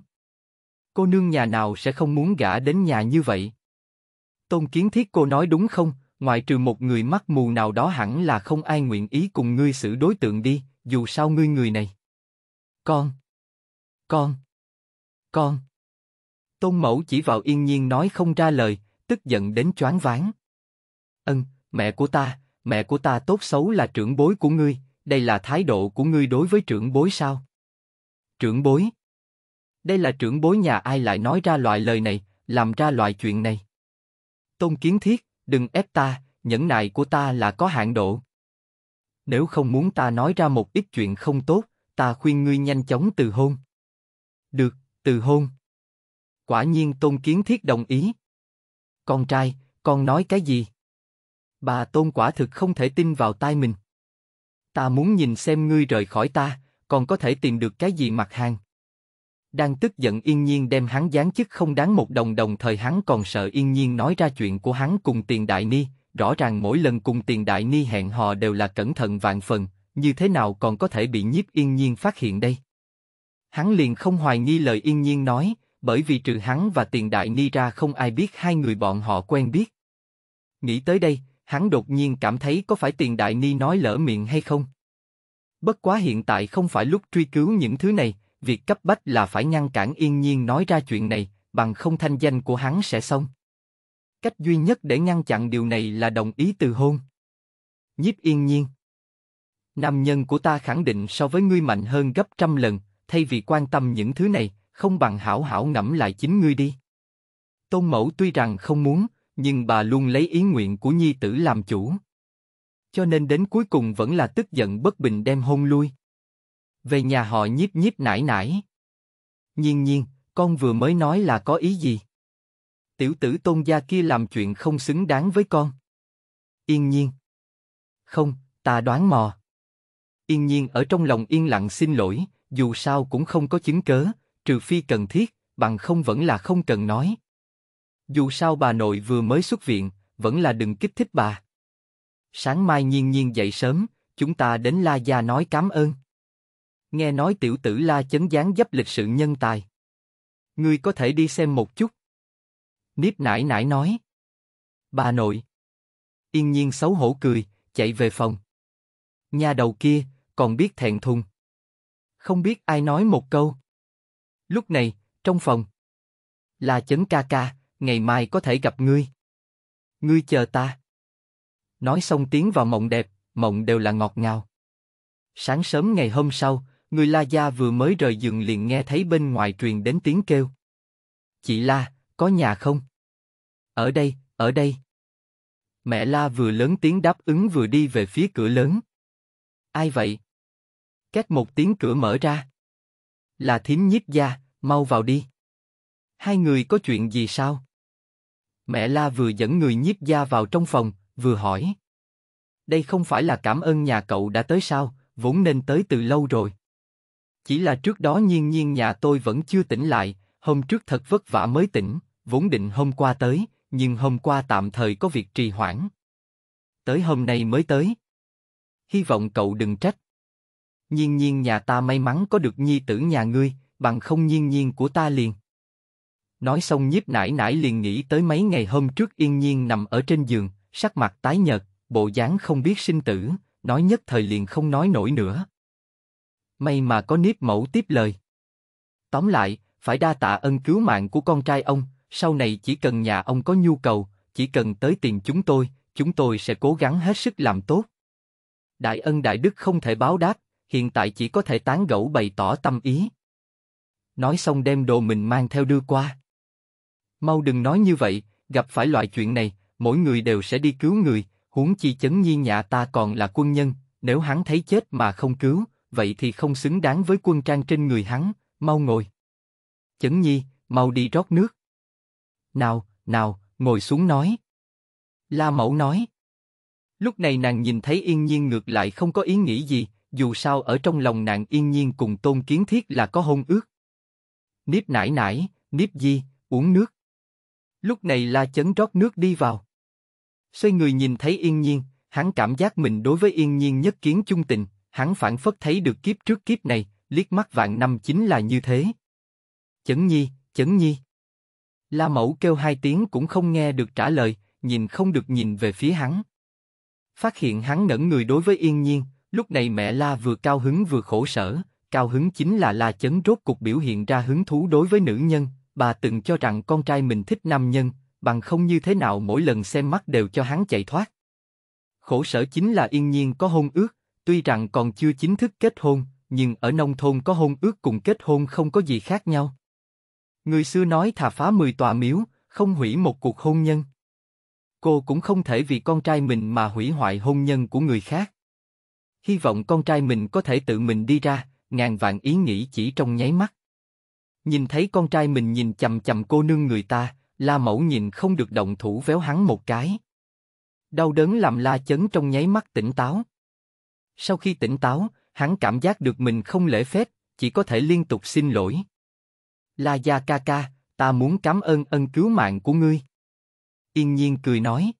Cô nương nhà nào sẽ không muốn gả đến nhà như vậy? Tôn kiến thiết cô nói đúng không, ngoại trừ một người mắt mù nào đó hẳn là không ai nguyện ý cùng ngươi xử đối tượng đi, dù sao ngươi người này. Con! Con! Con! Tôn mẫu chỉ vào yên nhiên nói không ra lời, tức giận đến choáng váng. Ân, mẹ của ta, mẹ của ta tốt xấu là trưởng bối của ngươi, đây là thái độ của ngươi đối với trưởng bối sao? Trưởng bối? Đây là trưởng bối nhà ai lại nói ra loại lời này, làm ra loại chuyện này? Tôn kiến thiết, đừng ép ta, nhẫn nại của ta là có hạn độ. Nếu không muốn ta nói ra một ít chuyện không tốt, ta khuyên ngươi nhanh chóng từ hôn. Được, từ hôn. Quả nhiên Tôn Kiến Thiết đồng ý. Con trai, con nói cái gì? Bà Tôn quả thực không thể tin vào tai mình. Ta muốn nhìn xem ngươi rời khỏi ta, còn có thể tìm được cái gì mặt hàng. Đang tức giận Yên Nhiên đem hắn giáng chức không đáng một đồng đồng thời hắn còn sợ Yên Nhiên nói ra chuyện của hắn cùng tiền đại ni, rõ ràng mỗi lần cùng tiền đại ni hẹn hò đều là cẩn thận vạn phần, như thế nào còn có thể bị nhiếp Yên Nhiên phát hiện đây. Hắn liền không hoài nghi lời Yên Nhiên nói, bởi vì trừ hắn và tiền đại ni ra không ai biết hai người bọn họ quen biết. Nghĩ tới đây, hắn đột nhiên cảm thấy có phải tiền đại ni nói lỡ miệng hay không. Bất quá hiện tại không phải lúc truy cứu những thứ này, việc cấp bách là phải ngăn cản yên nhiên nói ra chuyện này, bằng không thanh danh của hắn sẽ xong. Cách duy nhất để ngăn chặn điều này là đồng ý từ hôn. Nhiếp yên nhiên. Nam nhân của ta khẳng định so với ngươi mạnh hơn gấp trăm lần, thay vì quan tâm những thứ này, không bằng hảo hảo ngẫm lại chính ngươi đi. Tôn mẫu tuy rằng không muốn, nhưng bà luôn lấy ý nguyện của nhi tử làm chủ. Cho nên đến cuối cùng vẫn là tức giận bất bình đem hôn lui. Về nhà họ nhiếp nhiếp nải nải. Nhiên nhiên, con vừa mới nói là có ý gì? Tiểu tử tôn gia kia làm chuyện không xứng đáng với con. Yên nhiên. Không, ta đoán mò. Yên nhiên ở trong lòng yên lặng xin lỗi, dù sao cũng không có chứng cớ, trừ phi cần thiết, bằng không vẫn là không cần nói, dù sao bà nội vừa mới xuất viện, vẫn là đừng kích thích bà. Sáng mai nhiên nhiên dậy sớm, chúng ta đến La Gia nói cảm ơn. Nghe nói tiểu tử La chấn dáng dấp lịch sự nhân tài. Ngươi có thể đi xem một chút. Nếp nải nải nói. Bà nội. Yên nhiên xấu hổ cười, chạy về phòng. Nhà đầu kia, còn biết thẹn thùng. Không biết ai nói một câu. Lúc này, trong phòng. La chấn ca ca, ngày mai có thể gặp ngươi. Ngươi chờ ta. Nói xong tiến vào mộng đẹp, mộng đều là ngọt ngào. Sáng sớm ngày hôm sau, người La Gia vừa mới rời giường liền nghe thấy bên ngoài truyền đến tiếng kêu. Chị La, có nhà không? Ở đây, ở đây. Mẹ La vừa lớn tiếng đáp ứng vừa đi về phía cửa lớn. Ai vậy? Cách một tiếng cửa mở ra. Là thím nhiếp gia, mau vào đi. Hai người có chuyện gì sao? Mẹ La vừa dẫn người nhiếp gia vào trong phòng, vừa hỏi. Đây không phải là cảm ơn nhà cậu đã tới sao, vốn nên tới từ lâu rồi. Chỉ là trước đó nhiên nhiên nhà tôi vẫn chưa tỉnh lại, hôm trước thật vất vả mới tỉnh, vốn định hôm qua tới, nhưng hôm qua tạm thời có việc trì hoãn. Tới hôm nay mới tới. Hy vọng cậu đừng trách. Nhiên nhiên nhà ta may mắn có được nhi tử nhà ngươi, bằng không nhiên nhiên của ta liền. Nói xong nhiếp nải nải liền nghĩ tới mấy ngày hôm trước yên nhiên nằm ở trên giường, sắc mặt tái nhợt, bộ dáng không biết sinh tử, nói nhất thời liền không nói nổi nữa. May mà có niếp mẫu tiếp lời. Tóm lại, phải đa tạ ân cứu mạng của con trai ông, sau này chỉ cần nhà ông có nhu cầu, chỉ cần tới tiền chúng tôi, chúng tôi sẽ cố gắng hết sức làm tốt. Đại ân đại đức không thể báo đáp, hiện tại chỉ có thể tán gẫu bày tỏ tâm ý. Nói xong đem đồ mình mang theo đưa qua. Mau đừng nói như vậy, gặp phải loại chuyện này, mỗi người đều sẽ đi cứu người, huống chi chấn nhi nhà ta còn là quân nhân, nếu hắn thấy chết mà không cứu, vậy thì không xứng đáng với quân trang trên người hắn, mau ngồi. Chấn nhi, mau đi rót nước. Nào, nào, ngồi xuống nói. La mẫu nói. Lúc này nàng nhìn thấy yên nhiên ngược lại không có ý nghĩ gì, dù sao ở trong lòng nàng yên nhiên cùng tôn kiến thiết là có hôn ước. Nếp nải nải, nếp di, uống nước. Lúc này La Chấn rót nước đi vào. Xoay người nhìn thấy Yên Nhiên, hắn cảm giác mình đối với Yên Nhiên nhất kiến chung tình, hắn phản phất thấy được kiếp trước kiếp này, liếc mắt vạn năm chính là như thế. Chấn Nhi, Chấn Nhi. La Mẫu kêu hai tiếng cũng không nghe được trả lời, nhìn không được nhìn về phía hắn. Phát hiện hắn ngẩn người đối với Yên Nhiên, lúc này mẹ La vừa cao hứng vừa khổ sở, cao hứng chính là La Chấn rốt cục biểu hiện ra hứng thú đối với nữ nhân, bà từng cho rằng con trai mình thích nam nhân, bằng không như thế nào mỗi lần xem mắt đều cho hắn chạy thoát. Khổ sở chính là yên nhiên có hôn ước, tuy rằng còn chưa chính thức kết hôn, nhưng ở nông thôn có hôn ước cùng kết hôn không có gì khác nhau. Người xưa nói thà phá mười tòa miếu, không hủy một cuộc hôn nhân. Cô cũng không thể vì con trai mình mà hủy hoại hôn nhân của người khác. Hy vọng con trai mình có thể tự mình đi ra, ngàn vạn ý nghĩ chỉ trong nháy mắt. Nhìn thấy con trai mình nhìn chầm chầm cô nương người ta, La Mẫu nhìn không được động thủ véo hắn một cái. Đau đớn làm La Chấn trong nháy mắt tỉnh táo. Sau khi tỉnh táo, hắn cảm giác được mình không lễ phép, chỉ có thể liên tục xin lỗi. La Gia ca ca, ta muốn cảm ơn ân cứu mạng của ngươi. Yên nhiên cười nói.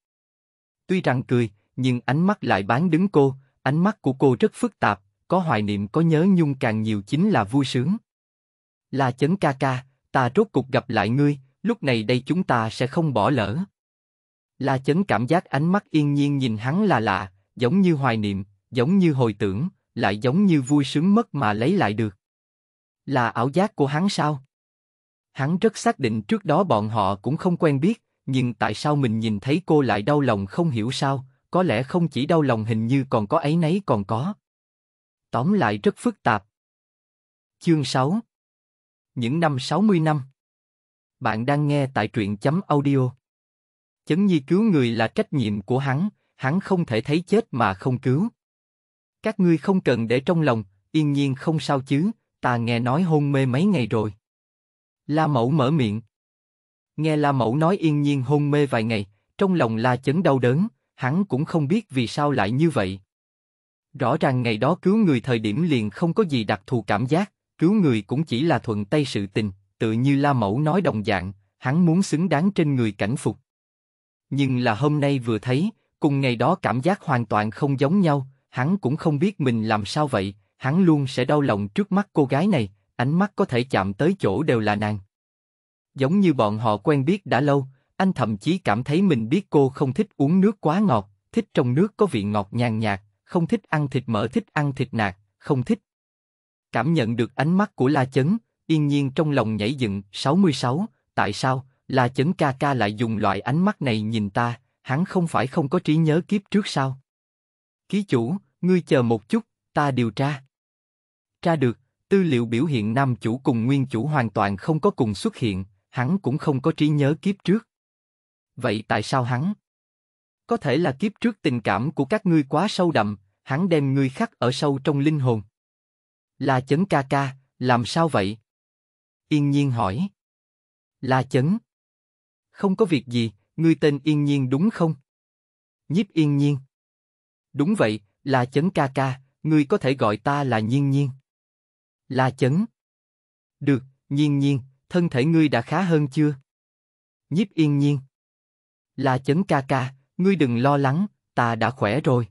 Tuy rằng cười, nhưng ánh mắt lại bán đứng cô, ánh mắt của cô rất phức tạp, có hoài niệm có nhớ nhung càng nhiều chính là vui sướng. La chấn ca ca, ta rốt cục gặp lại ngươi, lúc này đây chúng ta sẽ không bỏ lỡ. La chấn cảm giác ánh mắt yên nhiên nhìn hắn là lạ, giống như hoài niệm, giống như hồi tưởng, lại giống như vui sướng mất mà lấy lại được. Là ảo giác của hắn sao? Hắn rất xác định trước đó bọn họ cũng không quen biết, nhưng tại sao mình nhìn thấy cô lại đau lòng không hiểu sao, có lẽ không chỉ đau lòng hình như còn có ấy nấy còn có. Tóm lại rất phức tạp. Chương 6 những năm 60 năm Bạn đang nghe tại truyện chấm audio Chấn nhi cứu người là trách nhiệm của hắn, hắn không thể thấy chết mà không cứu. Các ngươi không cần để trong lòng, yên nhiên không sao chứ, ta nghe nói hôn mê mấy ngày rồi. La Mẫu mở miệng. Nghe La Mẫu nói yên nhiên hôn mê vài ngày, trong lòng La Chấn đau đớn, hắn cũng không biết vì sao lại như vậy. Rõ ràng ngày đó cứu người thời điểm liền không có gì đặc thù cảm giác, cứu người cũng chỉ là thuận tay sự tình, tự như La Mẫu nói đồng dạng, hắn muốn xứng đáng trên người cảnh phục. Nhưng là hôm nay vừa thấy, cùng ngày đó cảm giác hoàn toàn không giống nhau, hắn cũng không biết mình làm sao vậy, hắn luôn sẽ đau lòng trước mắt cô gái này, ánh mắt có thể chạm tới chỗ đều là nàng. Giống như bọn họ quen biết đã lâu, anh thậm chí cảm thấy mình biết cô không thích uống nước quá ngọt, thích trong nước có vị ngọt nhàn nhạt, không thích ăn thịt mỡ thích ăn thịt nạc, không thích Cảm nhận được ánh mắt của La Chấn, yên nhiên trong lòng nhảy dựng, 66, tại sao, La Chấn ca ca lại dùng loại ánh mắt này nhìn ta, hắn không phải không có trí nhớ kiếp trước sao? Ký chủ, ngươi chờ một chút, ta điều tra. Tra được, tư liệu biểu hiện nam chủ cùng nguyên chủ hoàn toàn không có cùng xuất hiện, hắn cũng không có trí nhớ kiếp trước. Vậy tại sao hắn? Có thể là kiếp trước tình cảm của các ngươi quá sâu đậm, hắn đem ngươi khắc ở sâu trong linh hồn. La chấn ca ca, làm sao vậy? Yên nhiên hỏi. La chấn. Không có việc gì, ngươi tên Yên nhiên đúng không? Nhiếp Yên nhiên. Đúng vậy, La chấn ca ca, ngươi có thể gọi ta là Nhiên Nhiên. La chấn. Được, Nhiên Nhiên, thân thể ngươi đã khá hơn chưa? Nhiếp Yên nhiên. La chấn ca ca, ngươi đừng lo lắng, ta đã khỏe rồi.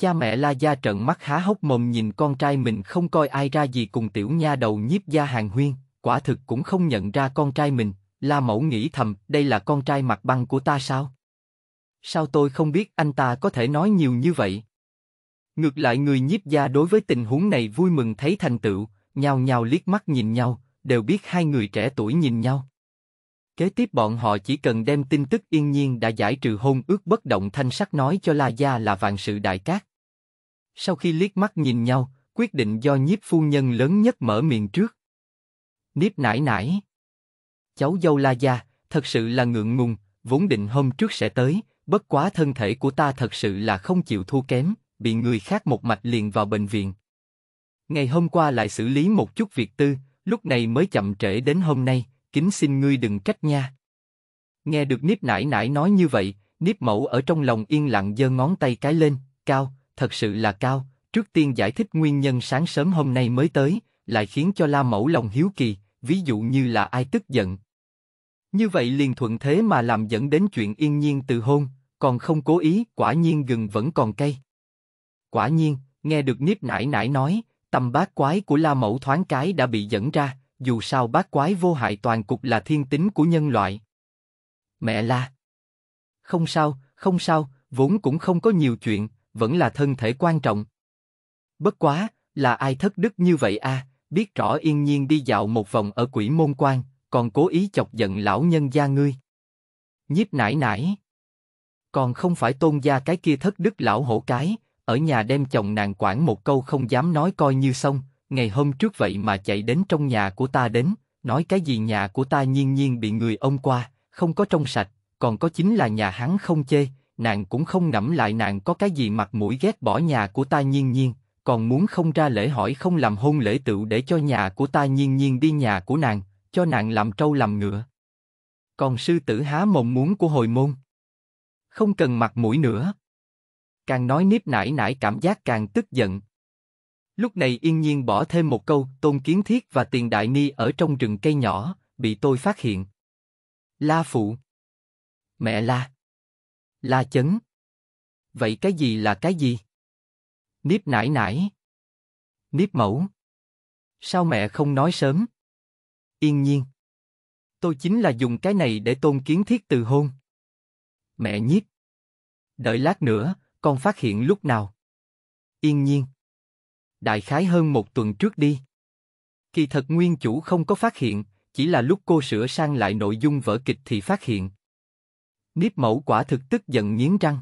Cha mẹ La Gia trợn mắt há hốc mồm nhìn con trai mình không coi ai ra gì cùng tiểu nha đầu nhiếp gia hàng huyên, quả thực cũng không nhận ra con trai mình, La Mẫu nghĩ thầm, đây là con trai mặt băng của ta sao? Sao tôi không biết anh ta có thể nói nhiều như vậy? Ngược lại người nhiếp gia đối với tình huống này vui mừng thấy thành tựu, nhào nhào liếc mắt nhìn nhau, đều biết hai người trẻ tuổi nhìn nhau. Kế tiếp bọn họ chỉ cần đem tin tức yên nhiên đã giải trừ hôn ước bất động thanh sắc nói cho La Gia là vạn sự đại cát, sau khi liếc mắt nhìn nhau, quyết định do nhiếp phu nhân lớn nhất mở miệng trước. nhiếp nải nải. Cháu dâu La Gia, thật sự là ngượng ngùng, vốn định hôm trước sẽ tới, bất quá thân thể của ta thật sự là không chịu thua kém, bị người khác một mạch liền vào bệnh viện. Ngày hôm qua lại xử lý một chút việc tư, lúc này mới chậm trễ đến hôm nay, kính xin ngươi đừng trách nha. Nghe được nhiếp nải nải nói như vậy, nhiếp mẫu ở trong lòng yên lặng giơ ngón tay cái lên, cao, thật sự là cao, trước tiên giải thích nguyên nhân sáng sớm hôm nay mới tới, lại khiến cho La Mẫu lòng hiếu kỳ, ví dụ như là ai tức giận. Như vậy liền thuận thế mà làm dẫn đến chuyện yên nhiên từ hôn, còn không cố ý, quả nhiên gừng vẫn còn cay. Quả nhiên, nghe được Niếp nải nải nói, tầm bát quái của La Mẫu thoáng cái đã bị dẫn ra, dù sao bát quái vô hại toàn cục là thiên tính của nhân loại. Mẹ La! Không sao, không sao, vốn cũng không có nhiều chuyện, vẫn là thân thể quan trọng. Bất quá, là ai thất đức như vậy a? À? biết rõ yên nhiên đi dạo một vòng ở quỷ môn quan, còn cố ý chọc giận lão nhân gia ngươi. nhíp nải nải. Còn không phải tôn gia cái kia thất đức lão hổ cái, ở nhà đem chồng nàng quản một câu không dám nói coi như xong, ngày hôm trước vậy mà chạy đến trong nhà của ta đến, nói cái gì nhà của ta nhiên nhiên bị người ông qua, không có trong sạch, còn có chính là nhà hắn không chê, nàng cũng không ngẫm lại nàng có cái gì mặt mũi ghét bỏ nhà của ta nhiên nhiên, còn muốn không ra lễ hỏi không làm hôn lễ tựu để cho nhà của ta nhiên nhiên đi nhà của nàng, cho nàng làm trâu làm ngựa. Còn sư tử há mồm muốn của hồi môn. Không cần mặt mũi nữa. Càng nói nếp nải nải cảm giác càng tức giận. Lúc này yên nhiên bỏ thêm một câu, tôn kiến thiết và tiền đại ni ở trong rừng cây nhỏ, bị tôi phát hiện. La phụ. Mẹ la. La chấn. Vậy cái gì là cái gì? Niếp nải nải. Niếp mẫu. Sao mẹ không nói sớm? Yên nhiên. Tôi chính là dùng cái này để tôn kiến thiết từ hôn. Mẹ nhiếp. Đợi lát nữa, con phát hiện lúc nào? Yên nhiên. Đại khái hơn một tuần trước đi. Kỳ thật nguyên chủ không có phát hiện, chỉ là lúc cô sửa sang lại nội dung vở kịch thì phát hiện. Niếp mẫu quả thực tức giận nghiến răng.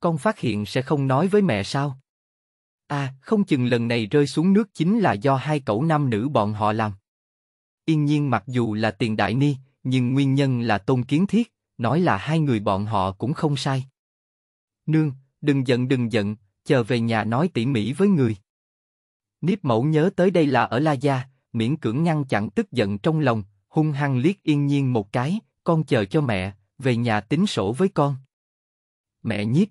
Con phát hiện sẽ không nói với mẹ sao? À, không chừng lần này rơi xuống nước chính là do hai cậu nam nữ bọn họ làm. Yên nhiên mặc dù là tiền đại ni, nhưng nguyên nhân là tôn kiến thiết, nói là hai người bọn họ cũng không sai. Nương, đừng giận đừng giận, chờ về nhà nói tỉ mỉ với người. Niếp mẫu nhớ tới đây là ở La Gia, miễn cưỡng ngăn chặn tức giận trong lòng, hung hăng liếc yên nhiên một cái, con chờ cho mẹ, về nhà tính sổ với con. Mẹ nhiếp.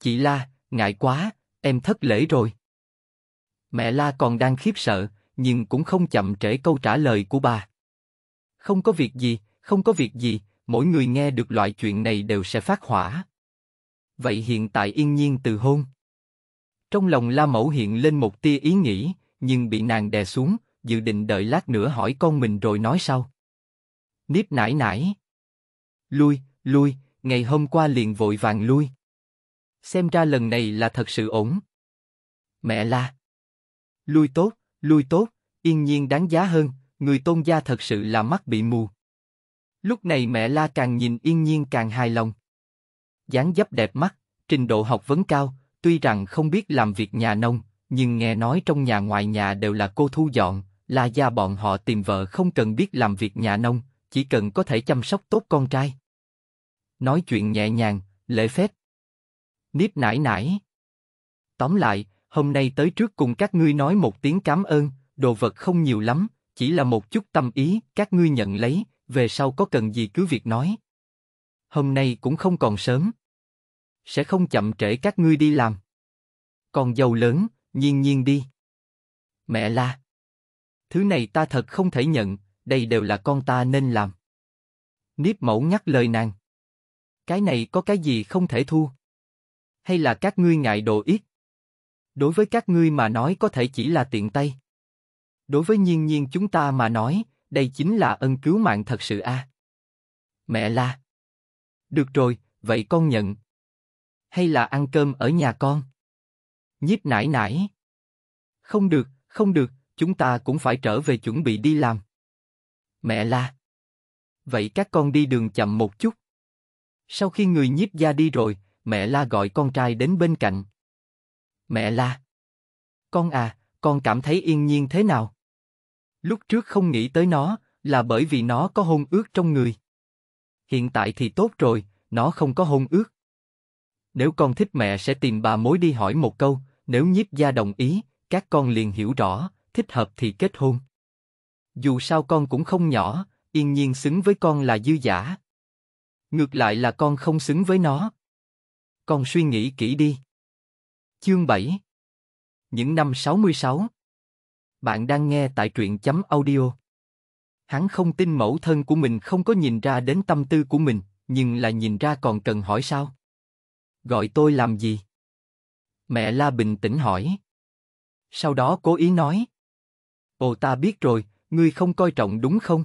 Chị La, ngại quá, em thất lễ rồi. Mẹ La còn đang khiếp sợ, nhưng cũng không chậm trễ câu trả lời của bà. Không có việc gì, không có việc gì, mỗi người nghe được loại chuyện này đều sẽ phát hỏa. Vậy hiện tại yên nhiên từ hôn. Trong lòng La Mẫu hiện lên một tia ý nghĩ, nhưng bị nàng đè xuống, dự định đợi lát nữa hỏi con mình rồi nói sau. Niếp nải nải lui, lui, ngày hôm qua liền vội vàng lui. Xem ra lần này là thật sự ổn. Mẹ la. Lui tốt, lui tốt, yên nhiên đáng giá hơn, người tôn gia thật sự là mắt bị mù. Lúc này mẹ la càng nhìn yên nhiên càng hài lòng. dáng dấp đẹp mắt, trình độ học vấn cao, tuy rằng không biết làm việc nhà nông, nhưng nghe nói trong nhà ngoài nhà đều là cô thu dọn, là gia bọn họ tìm vợ không cần biết làm việc nhà nông, chỉ cần có thể chăm sóc tốt con trai nói chuyện nhẹ nhàng, lễ phép. Niếp nải nải. Tóm lại, hôm nay tới trước cùng các ngươi nói một tiếng cảm ơn, đồ vật không nhiều lắm, chỉ là một chút tâm ý, các ngươi nhận lấy, về sau có cần gì cứ việc nói. Hôm nay cũng không còn sớm. Sẽ không chậm trễ các ngươi đi làm. Còn giàu lớn, nhiên nhiên đi. Mẹ la. Thứ này ta thật không thể nhận, đây đều là con ta nên làm. Niếp mẫu nhắc lời nàng. Cái này có cái gì không thể thu? Hay là các ngươi ngại đồ ít? Đối với các ngươi mà nói có thể chỉ là tiện tay. Đối với nhiên nhiên chúng ta mà nói, đây chính là ân cứu mạng thật sự a. Mẹ la. Được rồi, vậy con nhận. Hay là ăn cơm ở nhà con? Nhiếp nải nải. Không được, không được, chúng ta cũng phải trở về chuẩn bị đi làm. Mẹ la. Vậy các con đi đường chậm một chút. Sau khi người nhiếp gia đi rồi, mẹ La gọi con trai đến bên cạnh. Mẹ La! Con à, con cảm thấy yên nhiên thế nào? Lúc trước không nghĩ tới nó, là bởi vì nó có hôn ước trong người. Hiện tại thì tốt rồi, nó không có hôn ước. Nếu con thích mẹ sẽ tìm bà mối đi hỏi một câu, nếu nhiếp gia đồng ý, các con liền hiểu rõ, thích hợp thì kết hôn. Dù sao con cũng không nhỏ, yên nhiên xứng với con là dư giả, Ngược lại là con không xứng với nó. Con suy nghĩ kỹ đi. Chương 7 Những năm 66 Bạn đang nghe tại truyện chấm audio. Hắn không tin mẫu thân của mình không có nhìn ra đến tâm tư của mình, nhưng là nhìn ra còn cần hỏi sao? Gọi tôi làm gì? Mẹ La bình tĩnh hỏi. Sau đó cố ý nói. Ồ ta biết rồi, ngươi không coi trọng đúng không?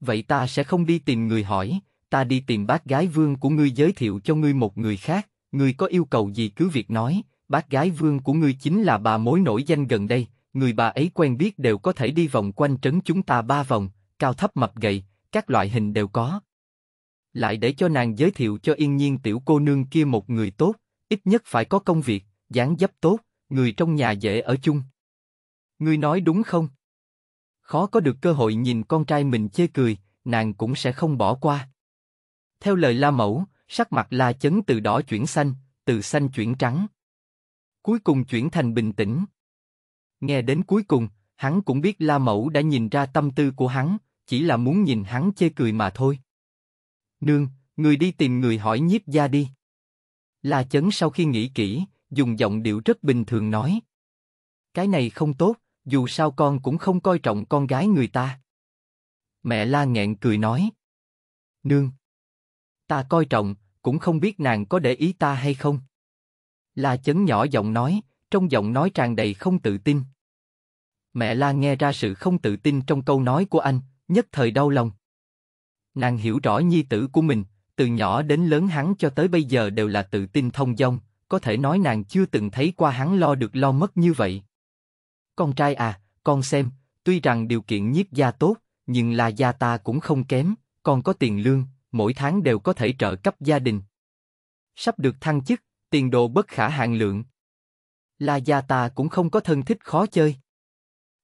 Vậy ta sẽ không đi tìm người hỏi, ta đi tìm bác gái vương của ngươi giới thiệu cho ngươi một người khác, ngươi có yêu cầu gì cứ việc nói, bác gái vương của ngươi chính là bà mối nổi danh gần đây, người bà ấy quen biết đều có thể đi vòng quanh trấn chúng ta ba vòng, cao thấp mập gầy, các loại hình đều có. Lại để cho nàng giới thiệu cho yên nhiên tiểu cô nương kia một người tốt, ít nhất phải có công việc, dáng dấp tốt, người trong nhà dễ ở chung. Ngươi nói đúng không? Khó có được cơ hội nhìn con trai mình chê cười, nàng cũng sẽ không bỏ qua. Theo lời La Mẫu, sắc mặt La Chấn từ đỏ chuyển xanh, từ xanh chuyển trắng. Cuối cùng chuyển thành bình tĩnh. Nghe đến cuối cùng, hắn cũng biết La Mẫu đã nhìn ra tâm tư của hắn, chỉ là muốn nhìn hắn chê cười mà thôi. Nương, người đi tìm người hỏi nhiếp gia đi. La Chấn sau khi nghĩ kỹ, dùng giọng điệu rất bình thường nói. Cái này không tốt, dù sao con cũng không coi trọng con gái người ta. Mẹ La nghẹn cười nói. Nương, ta coi trọng, cũng không biết nàng có để ý ta hay không. La chấn nhỏ giọng nói, trong giọng nói tràn đầy không tự tin. Mẹ La nghe ra sự không tự tin trong câu nói của anh, nhất thời đau lòng. Nàng hiểu rõ nhi tử của mình, từ nhỏ đến lớn hắn cho tới bây giờ đều là tự tin thông dong, có thể nói nàng chưa từng thấy qua hắn lo được lo mất như vậy. Con trai à, con xem, tuy rằng điều kiện nhiếp gia tốt, nhưng là gia ta cũng không kém, còn có tiền lương, mỗi tháng đều có thể trợ cấp gia đình. Sắp được thăng chức, tiền đồ bất khả hạn lượng. La gia ta cũng không có thân thích khó chơi.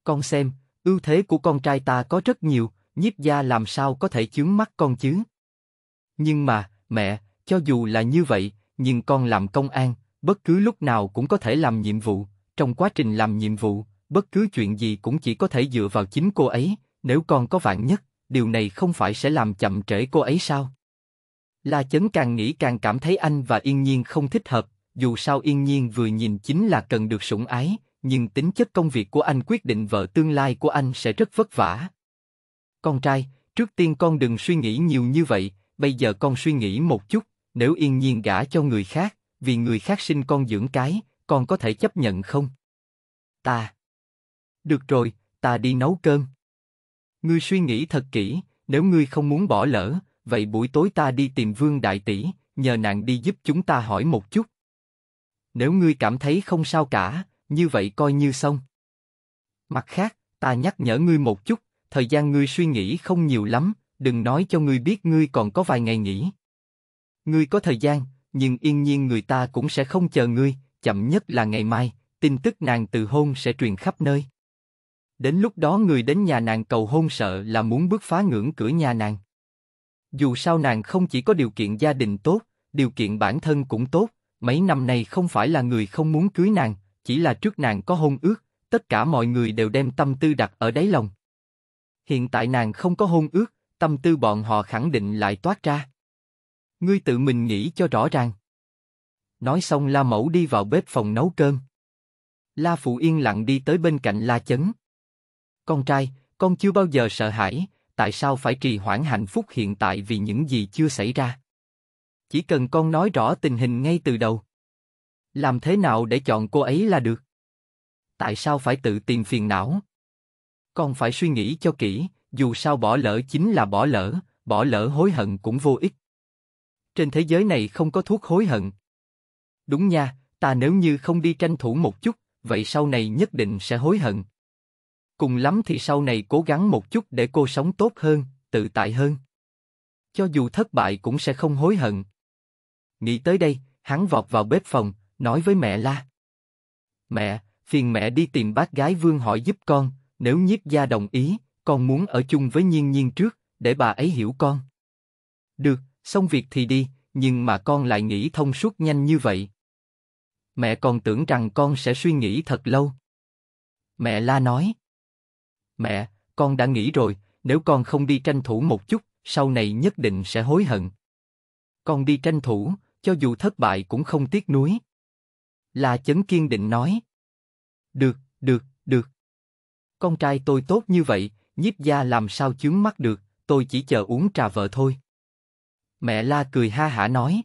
Con xem, ưu thế của con trai ta có rất nhiều, nhiếp gia làm sao có thể chướng mắt con chứ? Nhưng mà, mẹ, cho dù là như vậy, nhưng con làm công an, bất cứ lúc nào cũng có thể làm nhiệm vụ, trong quá trình làm nhiệm vụ, bất cứ chuyện gì cũng chỉ có thể dựa vào chính cô ấy, nếu con có vạn nhất, điều này không phải sẽ làm chậm trễ cô ấy sao? La Chấn càng nghĩ càng cảm thấy anh và Yên Nhiên không thích hợp, dù sao Yên Nhiên vừa nhìn chính là cần được sủng ái, nhưng tính chất công việc của anh quyết định vợ tương lai của anh sẽ rất vất vả. Con trai, trước tiên con đừng suy nghĩ nhiều như vậy, bây giờ con suy nghĩ một chút, nếu Yên Nhiên gả cho người khác, vì người khác sinh con dưỡng cái, con có thể chấp nhận không? Ta. Được rồi, ta đi nấu cơm. Ngươi suy nghĩ thật kỹ, nếu ngươi không muốn bỏ lỡ, vậy buổi tối ta đi tìm Vương Đại Tỷ, nhờ nàng đi giúp chúng ta hỏi một chút. Nếu ngươi cảm thấy không sao cả, như vậy coi như xong. Mặt khác, ta nhắc nhở ngươi một chút, thời gian ngươi suy nghĩ không nhiều lắm, đừng nói cho ngươi biết ngươi còn có vài ngày nghỉ. Ngươi có thời gian, nhưng yên nhiên người ta cũng sẽ không chờ ngươi, chậm nhất là ngày mai, tin tức nàng từ hôn sẽ truyền khắp nơi. Đến lúc đó người đến nhà nàng cầu hôn sợ là muốn bước phá ngưỡng cửa nhà nàng. Dù sao nàng không chỉ có điều kiện gia đình tốt, điều kiện bản thân cũng tốt, mấy năm nay không phải là người không muốn cưới nàng, chỉ là trước nàng có hôn ước, tất cả mọi người đều đem tâm tư đặt ở đáy lòng. Hiện tại nàng không có hôn ước, tâm tư bọn họ khẳng định lại toát ra. Ngươi tự mình nghĩ cho rõ ràng. Nói xong La Mẫu đi vào bếp phòng nấu cơm. La Phụ yên lặng đi tới bên cạnh La Chấn. Con trai, con chưa bao giờ sợ hãi, tại sao phải trì hoãn hạnh phúc hiện tại vì những gì chưa xảy ra? Chỉ cần con nói rõ tình hình ngay từ đầu. Làm thế nào để chọn cô ấy là được? Tại sao phải tự tìm phiền não? Con phải suy nghĩ cho kỹ, dù sao bỏ lỡ chính là bỏ lỡ, bỏ lỡ hối hận cũng vô ích. Trên thế giới này không có thuốc hối hận. Đúng nha, ta nếu như không đi tranh thủ một chút, vậy sau này nhất định sẽ hối hận. Cùng lắm thì sau này cố gắng một chút để cô sống tốt hơn, tự tại hơn. Cho dù thất bại cũng sẽ không hối hận. Nghĩ tới đây, hắn vọt vào bếp phòng, nói với mẹ la. Mẹ, phiền mẹ đi tìm bác gái vương hỏi giúp con, nếu nhiếp gia đồng ý, con muốn ở chung với nhiên nhiên trước, để bà ấy hiểu con. Được, xong việc thì đi, nhưng mà con lại nghĩ thông suốt nhanh như vậy. Mẹ còn tưởng rằng con sẽ suy nghĩ thật lâu. Mẹ la nói. Mẹ, con đã nghĩ rồi, nếu con không đi tranh thủ một chút, sau này nhất định sẽ hối hận. Con đi tranh thủ, cho dù thất bại cũng không tiếc nuối. La Chấn kiên định nói. Được, được, được. Con trai tôi tốt như vậy, nhiếp gia làm sao chướng mắt được, tôi chỉ chờ uống trà vợ thôi. Mẹ La cười ha hả nói.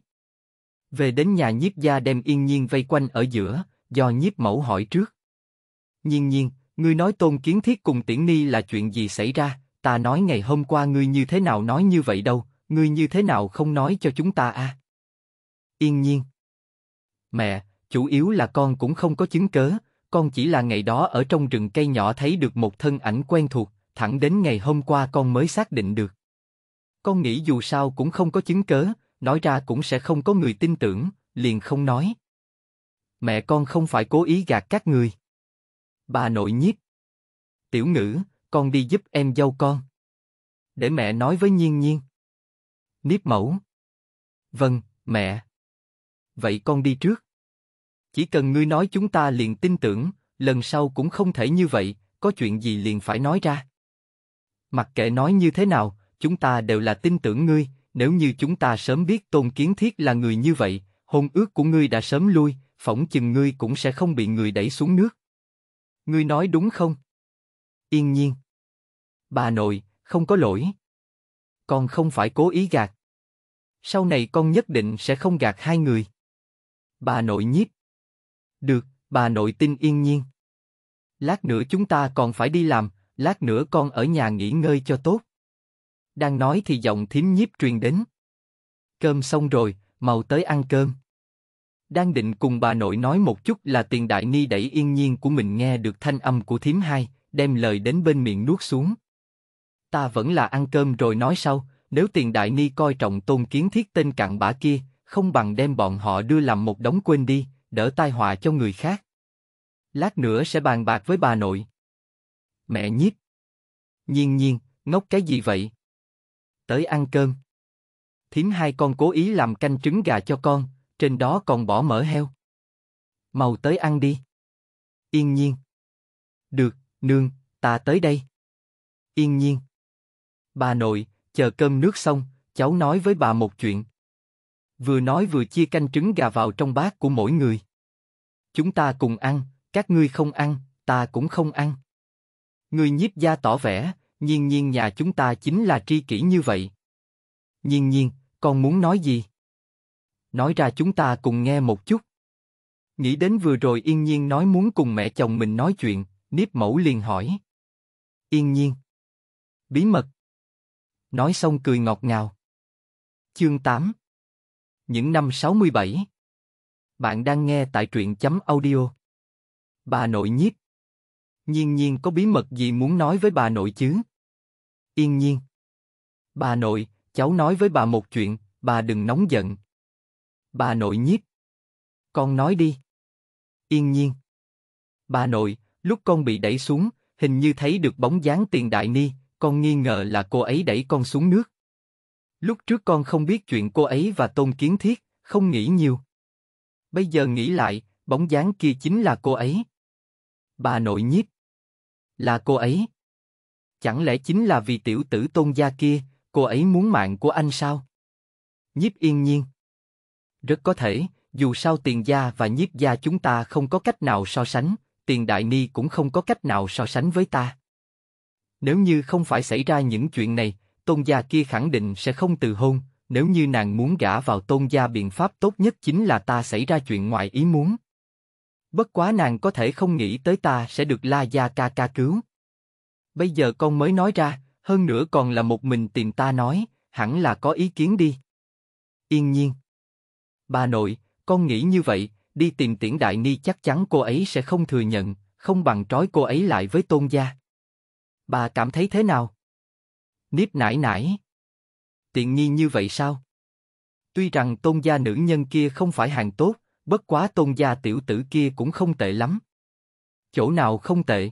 Về đến nhà nhiếp gia đem yên nhiên vây quanh ở giữa, do nhiếp mẫu hỏi trước. Nhiên nhiên, Ngươi nói tôn kiến thiết cùng tiễn ni là chuyện gì xảy ra, ta nói ngày hôm qua ngươi như thế nào nói như vậy đâu, ngươi như thế nào không nói cho chúng ta a? À? Yên nhiên. Mẹ, chủ yếu là con cũng không có chứng cớ, con chỉ là ngày đó ở trong rừng cây nhỏ thấy được một thân ảnh quen thuộc, thẳng đến ngày hôm qua con mới xác định được. Con nghĩ dù sao cũng không có chứng cớ, nói ra cũng sẽ không có người tin tưởng, liền không nói. Mẹ con không phải cố ý gạt các người bà nội nhiếp. Tiểu ngữ, con đi giúp em dâu con. Để mẹ nói với nhiên nhiên. Niếp mẫu. Vâng, mẹ. Vậy con đi trước. Chỉ cần ngươi nói chúng ta liền tin tưởng, lần sau cũng không thể như vậy, có chuyện gì liền phải nói ra. Mặc kệ nói như thế nào, chúng ta đều là tin tưởng ngươi, nếu như chúng ta sớm biết Tôn Kiến Thiết là người như vậy, hôn ước của ngươi đã sớm lui, phỏng chừng ngươi cũng sẽ không bị người đẩy xuống nước. Ngươi nói đúng không? Yên nhiên. Bà nội, không có lỗi. Con không phải cố ý gạt. Sau này con nhất định sẽ không gạt hai người. Bà nội nhiếp. Được, bà nội tin yên nhiên. Lát nữa chúng ta còn phải đi làm, lát nữa con ở nhà nghỉ ngơi cho tốt. Đang nói thì giọng thím nhiếp truyền đến. Cơm xong rồi, mau tới ăn cơm đang định cùng bà nội nói một chút là tiền đại ni đẩy yên nhiên của mình nghe được thanh âm của thím hai, đem lời đến bên miệng nuốt xuống. Ta vẫn là ăn cơm rồi nói sau, nếu tiền đại ni coi trọng tôn kiến thiết tên cặn bã kia, không bằng đem bọn họ đưa làm một đống quên đi, đỡ tai họa cho người khác. Lát nữa sẽ bàn bạc với bà nội. Mẹ nhiếp. Nhiên nhiên, ngốc cái gì vậy? Tới ăn cơm. Thím hai con cố ý làm canh trứng gà cho con, trên đó còn bỏ mỡ heo. Màu tới ăn đi. Yên nhiên. Được, nương, ta tới đây. Yên nhiên. Bà nội, chờ cơm nước xong, cháu nói với bà một chuyện. Vừa nói vừa chia canh trứng gà vào trong bát của mỗi người. Chúng ta cùng ăn, các ngươi không ăn, ta cũng không ăn. Người nhiếp gia tỏ vẻ, nhiên nhiên nhà chúng ta chính là tri kỷ như vậy. Nhiên nhiên, con muốn nói gì? nói ra chúng ta cùng nghe một chút. Nghĩ đến vừa rồi Yên Nhiên nói muốn cùng mẹ chồng mình nói chuyện, nếp Mẫu liền hỏi. Yên Nhiên. Bí mật. Nói xong cười ngọt ngào. Chương 8 Những năm 67 Bạn đang nghe tại truyện chấm audio. Bà nội nhiếp. Nhiên nhiên có bí mật gì muốn nói với bà nội chứ? Yên nhiên. Bà nội, cháu nói với bà một chuyện, bà đừng nóng giận, Bà nội nhiếp. Con nói đi. Yên nhiên. Bà nội, lúc con bị đẩy xuống, hình như thấy được bóng dáng tiền đại ni, con nghi ngờ là cô ấy đẩy con xuống nước. Lúc trước con không biết chuyện cô ấy và tôn kiến thiết, không nghĩ nhiều. Bây giờ nghĩ lại, bóng dáng kia chính là cô ấy. Bà nội nhiếp. Là cô ấy. Chẳng lẽ chính là vì tiểu tử tôn gia kia, cô ấy muốn mạng của anh sao? Nhiếp yên nhiên. Rất có thể, dù sao tiền gia và nhiếp gia chúng ta không có cách nào so sánh, tiền đại ni cũng không có cách nào so sánh với ta. Nếu như không phải xảy ra những chuyện này, tôn gia kia khẳng định sẽ không từ hôn, nếu như nàng muốn gả vào tôn gia biện pháp tốt nhất chính là ta xảy ra chuyện ngoài ý muốn. Bất quá nàng có thể không nghĩ tới ta sẽ được la gia ca ca cứu. Bây giờ con mới nói ra, hơn nữa còn là một mình tìm ta nói, hẳn là có ý kiến đi. Yên nhiên, Bà nội, con nghĩ như vậy, đi tìm Tiễn Đại Ni chắc chắn cô ấy sẽ không thừa nhận, không bằng trói cô ấy lại với tôn gia. Bà cảm thấy thế nào? Niếp nải nải. Tiện nghi như vậy sao? Tuy rằng tôn gia nữ nhân kia không phải hàng tốt, bất quá tôn gia tiểu tử kia cũng không tệ lắm. Chỗ nào không tệ?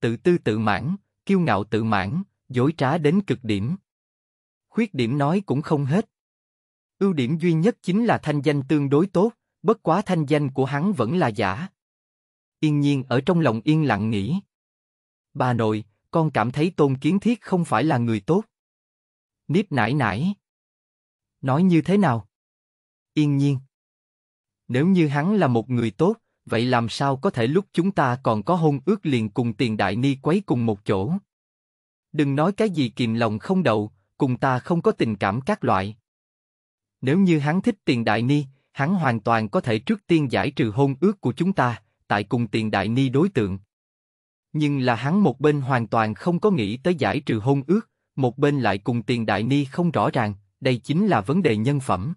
Tự tư tự mãn, kiêu ngạo tự mãn, dối trá đến cực điểm. Khuyết điểm nói cũng không hết. Ưu điểm duy nhất chính là thanh danh tương đối tốt, bất quá thanh danh của hắn vẫn là giả. Yên nhiên ở trong lòng yên lặng nghĩ. Bà nội, con cảm thấy tôn kiến thiết không phải là người tốt. Nếp nải nải. Nói như thế nào? Yên nhiên. Nếu như hắn là một người tốt, vậy làm sao có thể lúc chúng ta còn có hôn ước liền cùng tiền đại ni quấy cùng một chỗ? Đừng nói cái gì kìm lòng không đậu, cùng ta không có tình cảm các loại. Nếu như hắn thích tiền đại ni, hắn hoàn toàn có thể trước tiên giải trừ hôn ước của chúng ta, tại cùng tiền đại ni đối tượng. Nhưng là hắn một bên hoàn toàn không có nghĩ tới giải trừ hôn ước, một bên lại cùng tiền đại ni không rõ ràng, đây chính là vấn đề nhân phẩm.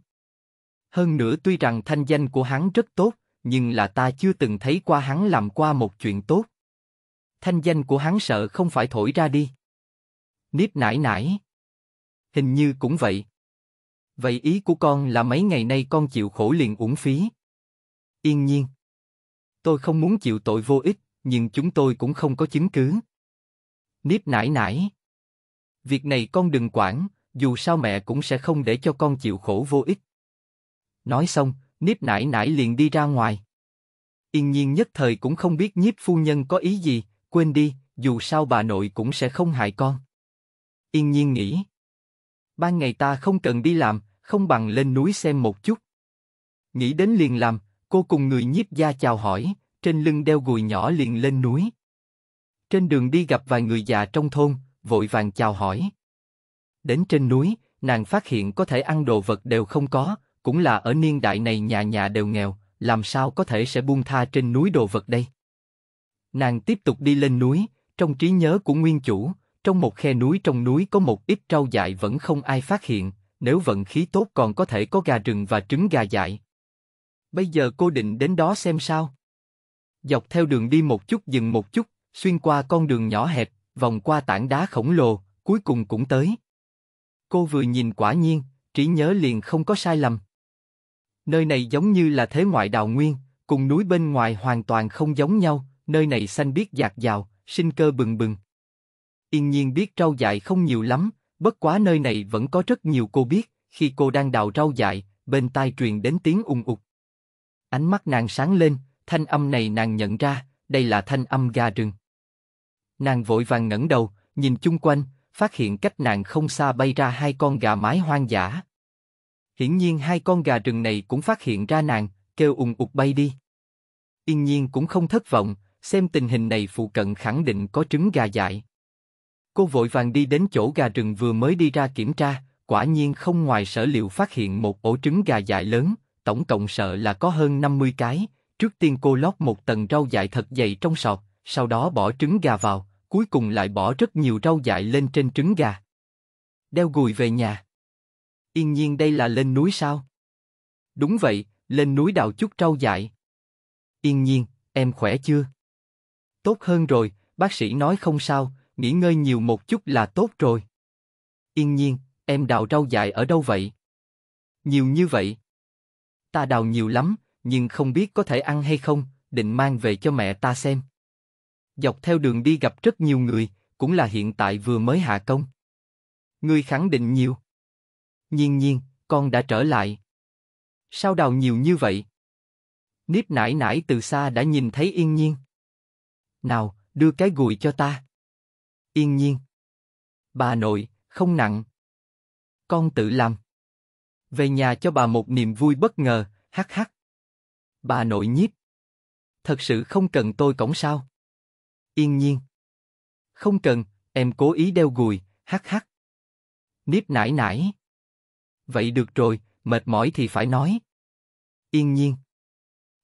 Hơn nữa tuy rằng thanh danh của hắn rất tốt, nhưng là ta chưa từng thấy qua hắn làm qua một chuyện tốt. Thanh danh của hắn sợ không phải thổi ra đi. Nếp nải nải. Hình như cũng vậy. Vậy ý của con là mấy ngày nay con chịu khổ liền uổng phí. Yên nhiên. Tôi không muốn chịu tội vô ích, nhưng chúng tôi cũng không có chứng cứ. Nếp nải nải. Việc này con đừng quản, dù sao mẹ cũng sẽ không để cho con chịu khổ vô ích. Nói xong, Niếp nải nải liền đi ra ngoài. Yên nhiên nhất thời cũng không biết nhiếp phu nhân có ý gì, quên đi, dù sao bà nội cũng sẽ không hại con. Yên nhiên nghĩ. Ban ngày ta không cần đi làm, không bằng lên núi xem một chút. Nghĩ đến liền làm, cô cùng người nhiếp gia chào hỏi, trên lưng đeo gùi nhỏ liền lên núi. Trên đường đi gặp vài người già trong thôn, vội vàng chào hỏi. Đến trên núi, nàng phát hiện có thể ăn đồ vật đều không có, cũng là ở niên đại này nhà nhà đều nghèo, làm sao có thể sẽ buông tha trên núi đồ vật đây? Nàng tiếp tục đi lên núi, trong trí nhớ của nguyên chủ, trong một khe núi trong núi có một ít rau dại vẫn không ai phát hiện, nếu vận khí tốt còn có thể có gà rừng và trứng gà dại. Bây giờ cô định đến đó xem sao? Dọc theo đường đi một chút dừng một chút, xuyên qua con đường nhỏ hẹp, vòng qua tảng đá khổng lồ, cuối cùng cũng tới. Cô vừa nhìn quả nhiên, trí nhớ liền không có sai lầm. Nơi này giống như là thế ngoại đào nguyên, cùng núi bên ngoài hoàn toàn không giống nhau, nơi này xanh biếc dạt dào, sinh cơ bừng bừng. Yên nhiên biết trâu dại không nhiều lắm, Bất quá nơi này vẫn có rất nhiều cô biết, khi cô đang đào rau dại, bên tai truyền đến tiếng ung ục. Ánh mắt nàng sáng lên, thanh âm này nàng nhận ra, đây là thanh âm gà rừng. Nàng vội vàng ngẩng đầu, nhìn chung quanh, phát hiện cách nàng không xa bay ra hai con gà mái hoang dã. Hiển nhiên hai con gà rừng này cũng phát hiện ra nàng, kêu ung ục bay đi. Yên nhiên cũng không thất vọng, xem tình hình này phụ cận khẳng định có trứng gà dại. Cô vội vàng đi đến chỗ gà rừng vừa mới đi ra kiểm tra, quả nhiên không ngoài sở liệu phát hiện một ổ trứng gà dại lớn, tổng cộng sợ là có hơn 50 cái. Trước tiên cô lót một tầng rau dại thật dày trong sọt, sau đó bỏ trứng gà vào, cuối cùng lại bỏ rất nhiều rau dại lên trên trứng gà. Đeo gùi về nhà. Yên nhiên đây là lên núi sao? Đúng vậy, lên núi đào chút rau dại. Yên nhiên, em khỏe chưa? Tốt hơn rồi, bác sĩ nói không sao, nghỉ ngơi nhiều một chút là tốt rồi. Yên nhiên, em đào rau dại ở đâu vậy? Nhiều như vậy. Ta đào nhiều lắm, nhưng không biết có thể ăn hay không, định mang về cho mẹ ta xem. Dọc theo đường đi gặp rất nhiều người, cũng là hiện tại vừa mới hạ công. Ngươi khẳng định nhiều. Nhiên nhiên, con đã trở lại. Sao đào nhiều như vậy? Nếp nải nải từ xa đã nhìn thấy yên nhiên. Nào, đưa cái gùi cho ta. Yên nhiên. Bà nội, không nặng. Con tự làm. Về nhà cho bà một niềm vui bất ngờ, hắc hắc. Bà nội nhiếp. Thật sự không cần tôi cổng sao? Yên nhiên. Không cần, em cố ý đeo gùi, hắc hắc. Niếp nải nải. Vậy được rồi, mệt mỏi thì phải nói. Yên nhiên.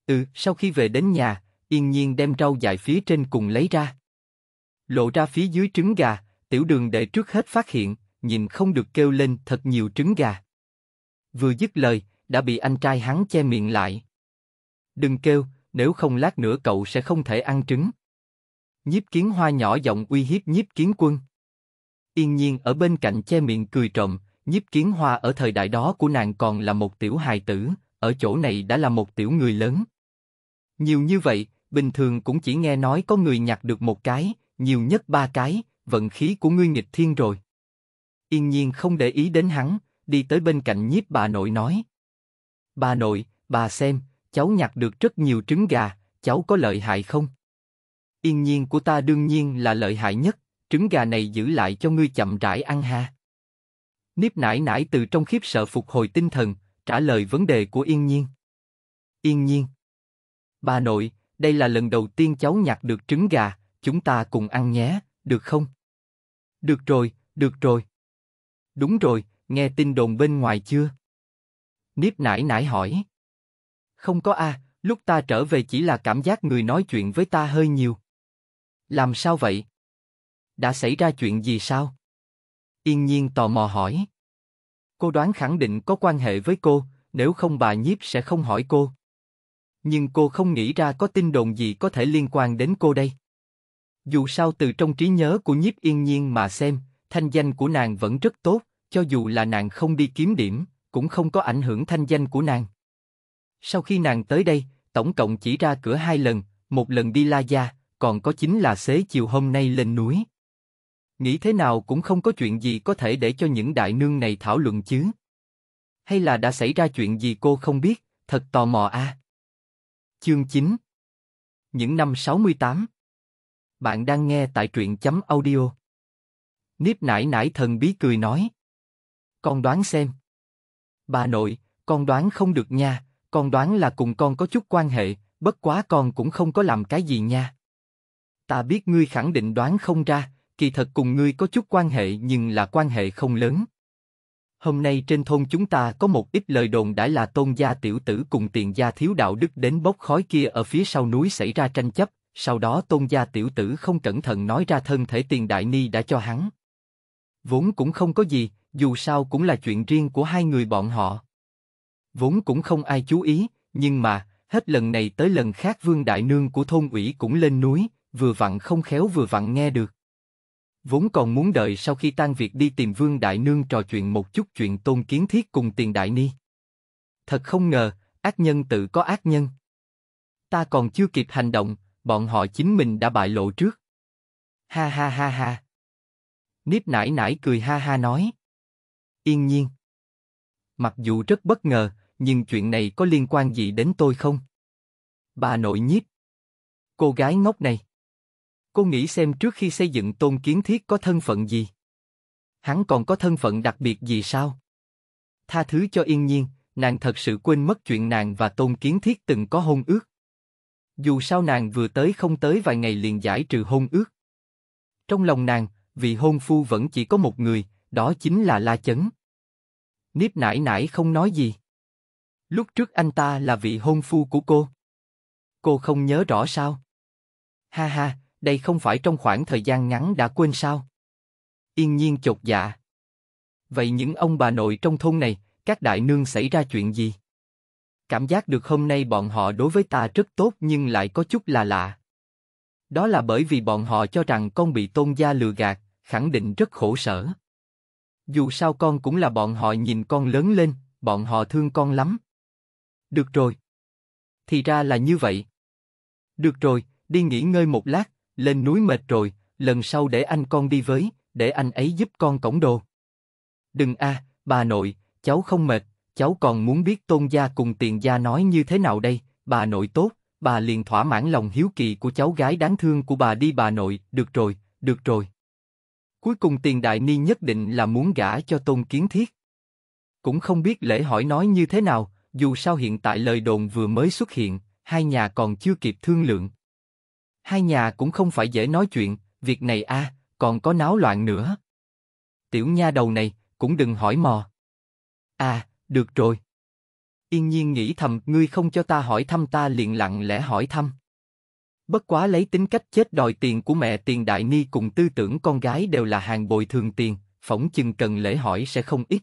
Ừ, sau khi về đến nhà, Yên nhiên đem rau dài phía trên cùng lấy ra lộ ra phía dưới trứng gà, tiểu đường đệ trước hết phát hiện, nhìn không được kêu lên thật nhiều trứng gà. Vừa dứt lời, đã bị anh trai hắn che miệng lại. Đừng kêu, nếu không lát nữa cậu sẽ không thể ăn trứng. Nhiếp kiến hoa nhỏ giọng uy hiếp nhiếp kiến quân. Yên nhiên ở bên cạnh che miệng cười trộm, nhiếp kiến hoa ở thời đại đó của nàng còn là một tiểu hài tử, ở chỗ này đã là một tiểu người lớn. Nhiều như vậy, bình thường cũng chỉ nghe nói có người nhặt được một cái, nhiều nhất ba cái, vận khí của ngươi nghịch thiên rồi. Yên nhiên không để ý đến hắn, đi tới bên cạnh nhiếp bà nội nói. Bà nội, bà xem, cháu nhặt được rất nhiều trứng gà, cháu có lợi hại không? Yên nhiên của ta đương nhiên là lợi hại nhất, trứng gà này giữ lại cho ngươi chậm rãi ăn ha. Niếp nải nải từ trong khiếp sợ phục hồi tinh thần, trả lời vấn đề của Yên nhiên. Yên nhiên. Bà nội, đây là lần đầu tiên cháu nhặt được trứng gà, chúng ta cùng ăn nhé, được không? Được rồi, được rồi. Đúng rồi, nghe tin đồn bên ngoài chưa? Niếp nải nải hỏi. Không có a, à, lúc ta trở về chỉ là cảm giác người nói chuyện với ta hơi nhiều. Làm sao vậy? Đã xảy ra chuyện gì sao? Yên nhiên tò mò hỏi. Cô đoán khẳng định có quan hệ với cô, nếu không bà nhiếp sẽ không hỏi cô. Nhưng cô không nghĩ ra có tin đồn gì có thể liên quan đến cô đây. Dù sao từ trong trí nhớ của nhiếp yên nhiên mà xem, thanh danh của nàng vẫn rất tốt, cho dù là nàng không đi kiếm điểm, cũng không có ảnh hưởng thanh danh của nàng. Sau khi nàng tới đây, tổng cộng chỉ ra cửa hai lần, một lần đi La Gia, còn có chính là xế chiều hôm nay lên núi. Nghĩ thế nào cũng không có chuyện gì có thể để cho những đại nương này thảo luận chứ. Hay là đã xảy ra chuyện gì cô không biết, thật tò mò a. À? Chương 9 Những năm 68 bạn đang nghe tại truyện chấm audio. Nếp nải nải thần bí cười nói. Con đoán xem. Bà nội, con đoán không được nha, con đoán là cùng con có chút quan hệ, bất quá con cũng không có làm cái gì nha. Ta biết ngươi khẳng định đoán không ra, kỳ thật cùng ngươi có chút quan hệ nhưng là quan hệ không lớn. Hôm nay trên thôn chúng ta có một ít lời đồn đã là tôn gia tiểu tử cùng tiền gia thiếu đạo đức đến bốc khói kia ở phía sau núi xảy ra tranh chấp, sau đó tôn gia tiểu tử không cẩn thận nói ra thân thể tiền đại ni đã cho hắn. Vốn cũng không có gì, dù sao cũng là chuyện riêng của hai người bọn họ. Vốn cũng không ai chú ý, nhưng mà, hết lần này tới lần khác vương đại nương của thôn ủy cũng lên núi, vừa vặn không khéo vừa vặn nghe được. Vốn còn muốn đợi sau khi tan việc đi tìm vương đại nương trò chuyện một chút chuyện tôn kiến thiết cùng tiền đại ni. Thật không ngờ, ác nhân tự có ác nhân. Ta còn chưa kịp hành động, bọn họ chính mình đã bại lộ trước. Ha ha ha ha. Nếp nải nải cười ha ha nói. Yên nhiên. Mặc dù rất bất ngờ, nhưng chuyện này có liên quan gì đến tôi không? Bà nội nhiếp. Cô gái ngốc này. Cô nghĩ xem trước khi xây dựng tôn kiến thiết có thân phận gì? Hắn còn có thân phận đặc biệt gì sao? Tha thứ cho yên nhiên, nàng thật sự quên mất chuyện nàng và tôn kiến thiết từng có hôn ước. Dù sao nàng vừa tới không tới vài ngày liền giải trừ hôn ước. Trong lòng nàng, vị hôn phu vẫn chỉ có một người, đó chính là La Chấn. Niếp nãi nãi không nói gì. Lúc trước anh ta là vị hôn phu của cô. Cô không nhớ rõ sao? Ha ha, đây không phải trong khoảng thời gian ngắn đã quên sao? Yên nhiên chột dạ. Vậy những ông bà nội trong thôn này, các đại nương xảy ra chuyện gì? cảm giác được hôm nay bọn họ đối với ta rất tốt nhưng lại có chút là lạ. Đó là bởi vì bọn họ cho rằng con bị tôn gia lừa gạt, khẳng định rất khổ sở. Dù sao con cũng là bọn họ nhìn con lớn lên, bọn họ thương con lắm. Được rồi. Thì ra là như vậy. Được rồi, đi nghỉ ngơi một lát, lên núi mệt rồi, lần sau để anh con đi với, để anh ấy giúp con cổng đồ. Đừng a, à, bà nội, cháu không mệt, cháu còn muốn biết tôn gia cùng tiền gia nói như thế nào đây, bà nội tốt, bà liền thỏa mãn lòng hiếu kỳ của cháu gái đáng thương của bà đi bà nội, được rồi, được rồi. Cuối cùng tiền đại ni nhất định là muốn gả cho tôn kiến thiết. Cũng không biết lễ hỏi nói như thế nào, dù sao hiện tại lời đồn vừa mới xuất hiện, hai nhà còn chưa kịp thương lượng. Hai nhà cũng không phải dễ nói chuyện, việc này a à, còn có náo loạn nữa. Tiểu nha đầu này, cũng đừng hỏi mò. À, được rồi. Yên nhiên nghĩ thầm, ngươi không cho ta hỏi thăm ta liền lặng lẽ hỏi thăm. Bất quá lấy tính cách chết đòi tiền của mẹ tiền đại ni cùng tư tưởng con gái đều là hàng bồi thường tiền, phỏng chừng cần lễ hỏi sẽ không ít.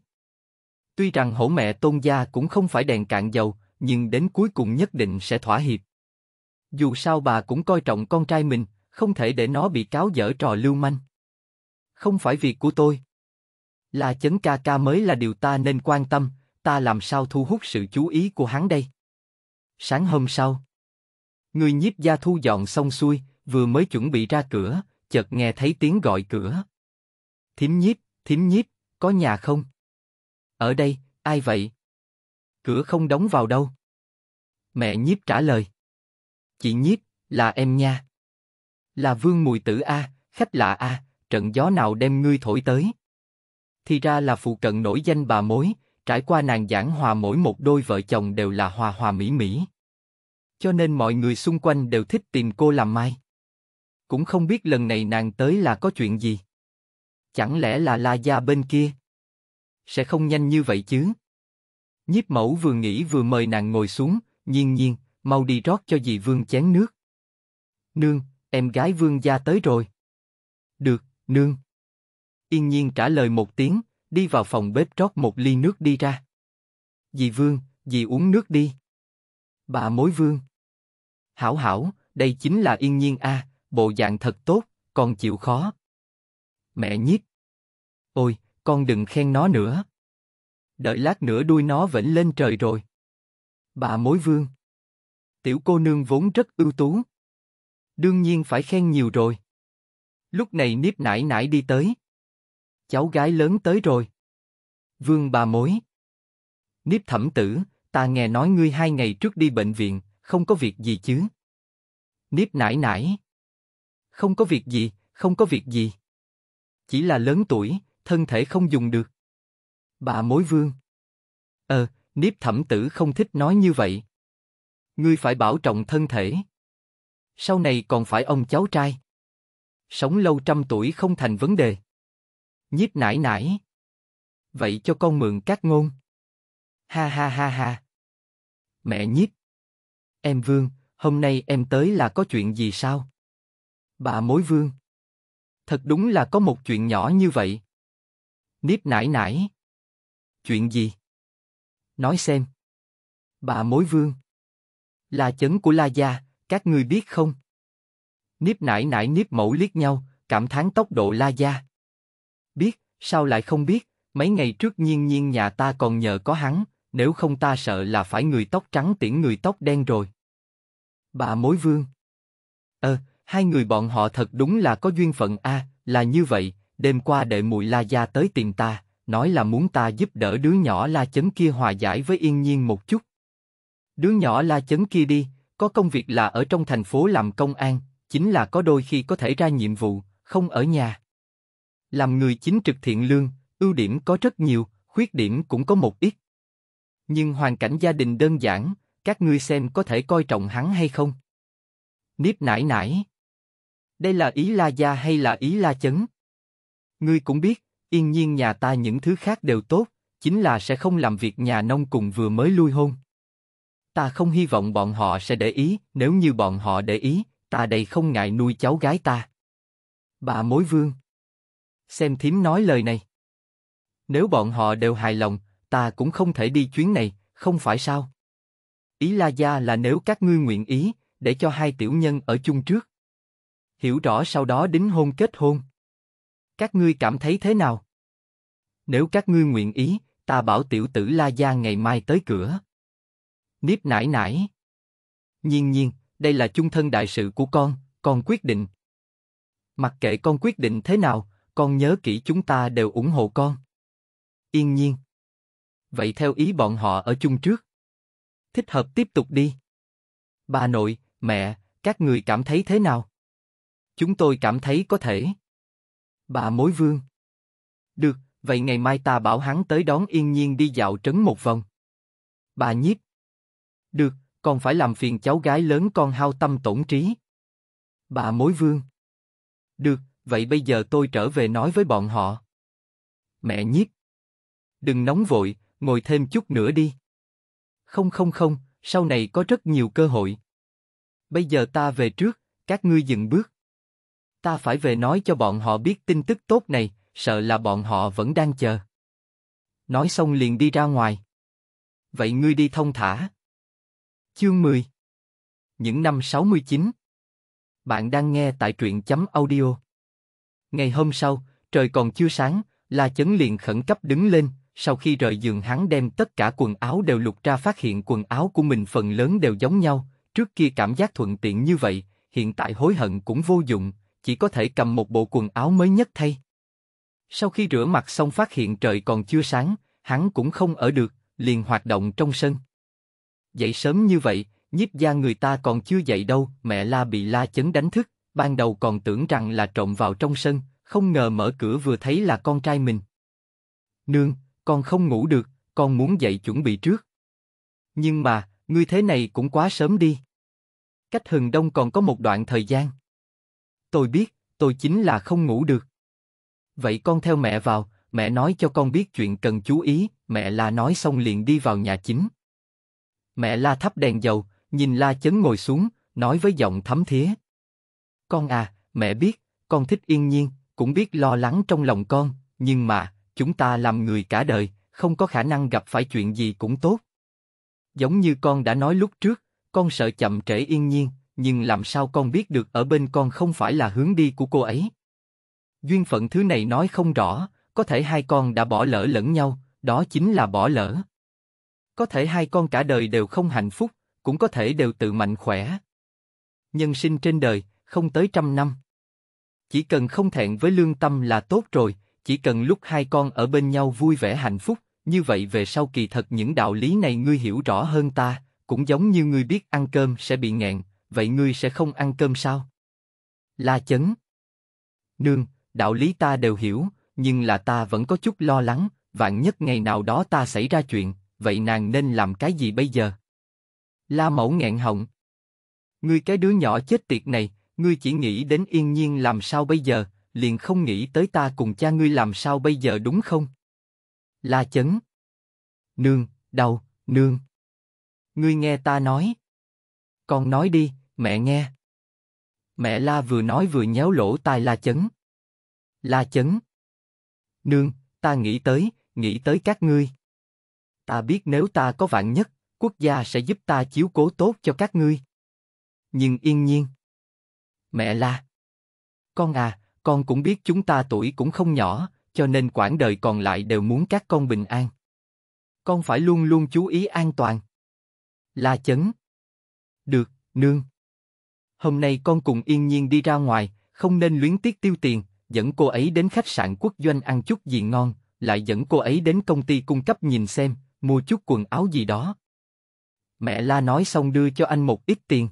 Tuy rằng hổ mẹ tôn gia cũng không phải đèn cạn dầu, nhưng đến cuối cùng nhất định sẽ thỏa hiệp. Dù sao bà cũng coi trọng con trai mình, không thể để nó bị cáo dở trò lưu manh. Không phải việc của tôi. Là chấn ca ca mới là điều ta nên quan tâm, ta làm sao thu hút sự chú ý của hắn đây? Sáng hôm sau, người nhiếp gia thu dọn xong xuôi, vừa mới chuẩn bị ra cửa, chợt nghe thấy tiếng gọi cửa. Thím nhiếp, thím nhiếp, có nhà không? Ở đây, ai vậy? Cửa không đóng vào đâu. Mẹ nhiếp trả lời. Chị nhiếp, là em nha. Là vương mùi tử A, khách lạ A, trận gió nào đem ngươi thổi tới? Thì ra là phụ cận nổi danh bà mối, trải qua nàng giảng hòa mỗi một đôi vợ chồng đều là hòa hòa mỹ mỹ. Cho nên mọi người xung quanh đều thích tìm cô làm mai. Cũng không biết lần này nàng tới là có chuyện gì. Chẳng lẽ là La Gia bên kia? Sẽ không nhanh như vậy chứ? Nhiếp mẫu vừa nghĩ vừa mời nàng ngồi xuống, nhiên nhiên, mau đi rót cho dì Vương chén nước. Nương, em gái Vương gia tới rồi. Được, nương. Yên nhiên trả lời một tiếng, đi vào phòng bếp rót một ly nước đi ra. Dì Vương, dì uống nước đi. Bà mối Vương. Hảo hảo, đây chính là yên nhiên a, à, bộ dạng thật tốt, còn chịu khó. Mẹ nhiếp. Ôi, con đừng khen nó nữa. Đợi lát nữa đuôi nó vẫn lên trời rồi. Bà mối Vương. Tiểu cô nương vốn rất ưu tú. Đương nhiên phải khen nhiều rồi. Lúc này Niếp nải nải đi tới cháu gái lớn tới rồi. Vương bà mối. Niếp thẩm tử, ta nghe nói ngươi hai ngày trước đi bệnh viện, không có việc gì chứ. Niếp nải nải. Không có việc gì, không có việc gì. Chỉ là lớn tuổi, thân thể không dùng được. Bà mối vương. Ờ, Niếp thẩm tử không thích nói như vậy. Ngươi phải bảo trọng thân thể. Sau này còn phải ông cháu trai. Sống lâu trăm tuổi không thành vấn đề. Nhiếp nải nải. Vậy cho con mượn các ngôn. Ha ha ha ha. Mẹ nhiếp. Em Vương, hôm nay em tới là có chuyện gì sao? Bà mối Vương. Thật đúng là có một chuyện nhỏ như vậy. Nhiếp nải nải. Chuyện gì? Nói xem. Bà mối Vương. Là chấn của La Gia, các ngươi biết không? Nhiếp nải nải nhiếp mẫu liếc nhau, cảm thán tốc độ La Gia. Biết, sao lại không biết, mấy ngày trước nhiên nhiên nhà ta còn nhờ có hắn, nếu không ta sợ là phải người tóc trắng tiễn người tóc đen rồi. Bà mối vương. ơ ờ, hai người bọn họ thật đúng là có duyên phận a, à, là như vậy, đêm qua đệ muội La Gia tới tìm ta, nói là muốn ta giúp đỡ đứa nhỏ La Chấn kia hòa giải với yên nhiên một chút. Đứa nhỏ La Chấn kia đi, có công việc là ở trong thành phố làm công an, chính là có đôi khi có thể ra nhiệm vụ, không ở nhà. Làm người chính trực thiện lương, ưu điểm có rất nhiều, khuyết điểm cũng có một ít. Nhưng hoàn cảnh gia đình đơn giản, các ngươi xem có thể coi trọng hắn hay không? Niếp nải nải. Đây là ý la gia hay là ý la chấn? Ngươi cũng biết, yên nhiên nhà ta những thứ khác đều tốt, chính là sẽ không làm việc nhà nông cùng vừa mới lui hôn. Ta không hy vọng bọn họ sẽ để ý, nếu như bọn họ để ý, ta đây không ngại nuôi cháu gái ta. Bà mối vương. Xem thím nói lời này. Nếu bọn họ đều hài lòng, ta cũng không thể đi chuyến này, không phải sao? Ý La Gia là nếu các ngươi nguyện ý, để cho hai tiểu nhân ở chung trước. Hiểu rõ sau đó đính hôn kết hôn. Các ngươi cảm thấy thế nào? Nếu các ngươi nguyện ý, ta bảo tiểu tử La Gia ngày mai tới cửa. Niếp nải nải. Nhiên nhiên, đây là chung thân đại sự của con, con quyết định. Mặc kệ con quyết định thế nào, con nhớ kỹ chúng ta đều ủng hộ con. Yên nhiên. Vậy theo ý bọn họ ở chung trước. Thích hợp tiếp tục đi. Bà nội, mẹ, các người cảm thấy thế nào? Chúng tôi cảm thấy có thể. Bà mối vương. Được, vậy ngày mai ta bảo hắn tới đón yên nhiên đi dạo trấn một vòng. Bà nhiếp. Được, còn phải làm phiền cháu gái lớn con hao tâm tổn trí. Bà mối vương. Được, vậy bây giờ tôi trở về nói với bọn họ. Mẹ nhiếp. Đừng nóng vội, ngồi thêm chút nữa đi. Không không không, sau này có rất nhiều cơ hội. Bây giờ ta về trước, các ngươi dừng bước. Ta phải về nói cho bọn họ biết tin tức tốt này, sợ là bọn họ vẫn đang chờ. Nói xong liền đi ra ngoài. Vậy ngươi đi thông thả. Chương 10 Những năm 69 Bạn đang nghe tại truyện chấm audio Ngày hôm sau, trời còn chưa sáng, La Chấn liền khẩn cấp đứng lên, sau khi rời giường hắn đem tất cả quần áo đều lục ra phát hiện quần áo của mình phần lớn đều giống nhau, trước kia cảm giác thuận tiện như vậy, hiện tại hối hận cũng vô dụng, chỉ có thể cầm một bộ quần áo mới nhất thay. Sau khi rửa mặt xong phát hiện trời còn chưa sáng, hắn cũng không ở được, liền hoạt động trong sân. Dậy sớm như vậy, nhiếp gia người ta còn chưa dậy đâu, mẹ la bị la chấn đánh thức, ban đầu còn tưởng rằng là trộm vào trong sân, không ngờ mở cửa vừa thấy là con trai mình. Nương, con không ngủ được, con muốn dậy chuẩn bị trước. Nhưng mà, ngươi thế này cũng quá sớm đi. Cách hừng đông còn có một đoạn thời gian. Tôi biết, tôi chính là không ngủ được. Vậy con theo mẹ vào, mẹ nói cho con biết chuyện cần chú ý, mẹ la nói xong liền đi vào nhà chính. Mẹ la thắp đèn dầu, nhìn la chấn ngồi xuống, nói với giọng thấm thía. Con à, mẹ biết, con thích yên nhiên, cũng biết lo lắng trong lòng con, nhưng mà, chúng ta làm người cả đời, không có khả năng gặp phải chuyện gì cũng tốt. Giống như con đã nói lúc trước, con sợ chậm trễ yên nhiên, nhưng làm sao con biết được ở bên con không phải là hướng đi của cô ấy. Duyên phận thứ này nói không rõ, có thể hai con đã bỏ lỡ lẫn nhau, đó chính là bỏ lỡ. Có thể hai con cả đời đều không hạnh phúc, cũng có thể đều tự mạnh khỏe. Nhân sinh trên đời, không tới trăm năm. Chỉ cần không thẹn với lương tâm là tốt rồi, chỉ cần lúc hai con ở bên nhau vui vẻ hạnh phúc, như vậy về sau kỳ thật những đạo lý này ngươi hiểu rõ hơn ta, cũng giống như ngươi biết ăn cơm sẽ bị nghẹn, vậy ngươi sẽ không ăn cơm sao? La chấn. Nương, đạo lý ta đều hiểu, nhưng là ta vẫn có chút lo lắng, vạn nhất ngày nào đó ta xảy ra chuyện, vậy nàng nên làm cái gì bây giờ? La mẫu nghẹn họng. Ngươi cái đứa nhỏ chết tiệt này, ngươi chỉ nghĩ đến yên nhiên làm sao bây giờ, liền không nghĩ tới ta cùng cha ngươi làm sao bây giờ đúng không? La chấn. Nương, đầu, nương. Ngươi nghe ta nói. Con nói đi, mẹ nghe. Mẹ La vừa nói vừa nhéo lỗ tai La chấn. La chấn. Nương, ta nghĩ tới, nghĩ tới các ngươi. Ta biết nếu ta có vạn nhất, quốc gia sẽ giúp ta chiếu cố tốt cho các ngươi. Nhưng yên nhiên mẹ la. Con à, con cũng biết chúng ta tuổi cũng không nhỏ, cho nên quãng đời còn lại đều muốn các con bình an. Con phải luôn luôn chú ý an toàn. La chấn. Được, nương. Hôm nay con cùng yên nhiên đi ra ngoài, không nên luyến tiếc tiêu tiền, dẫn cô ấy đến khách sạn quốc doanh ăn chút gì ngon, lại dẫn cô ấy đến công ty cung cấp nhìn xem, mua chút quần áo gì đó. Mẹ La nói xong đưa cho anh một ít tiền.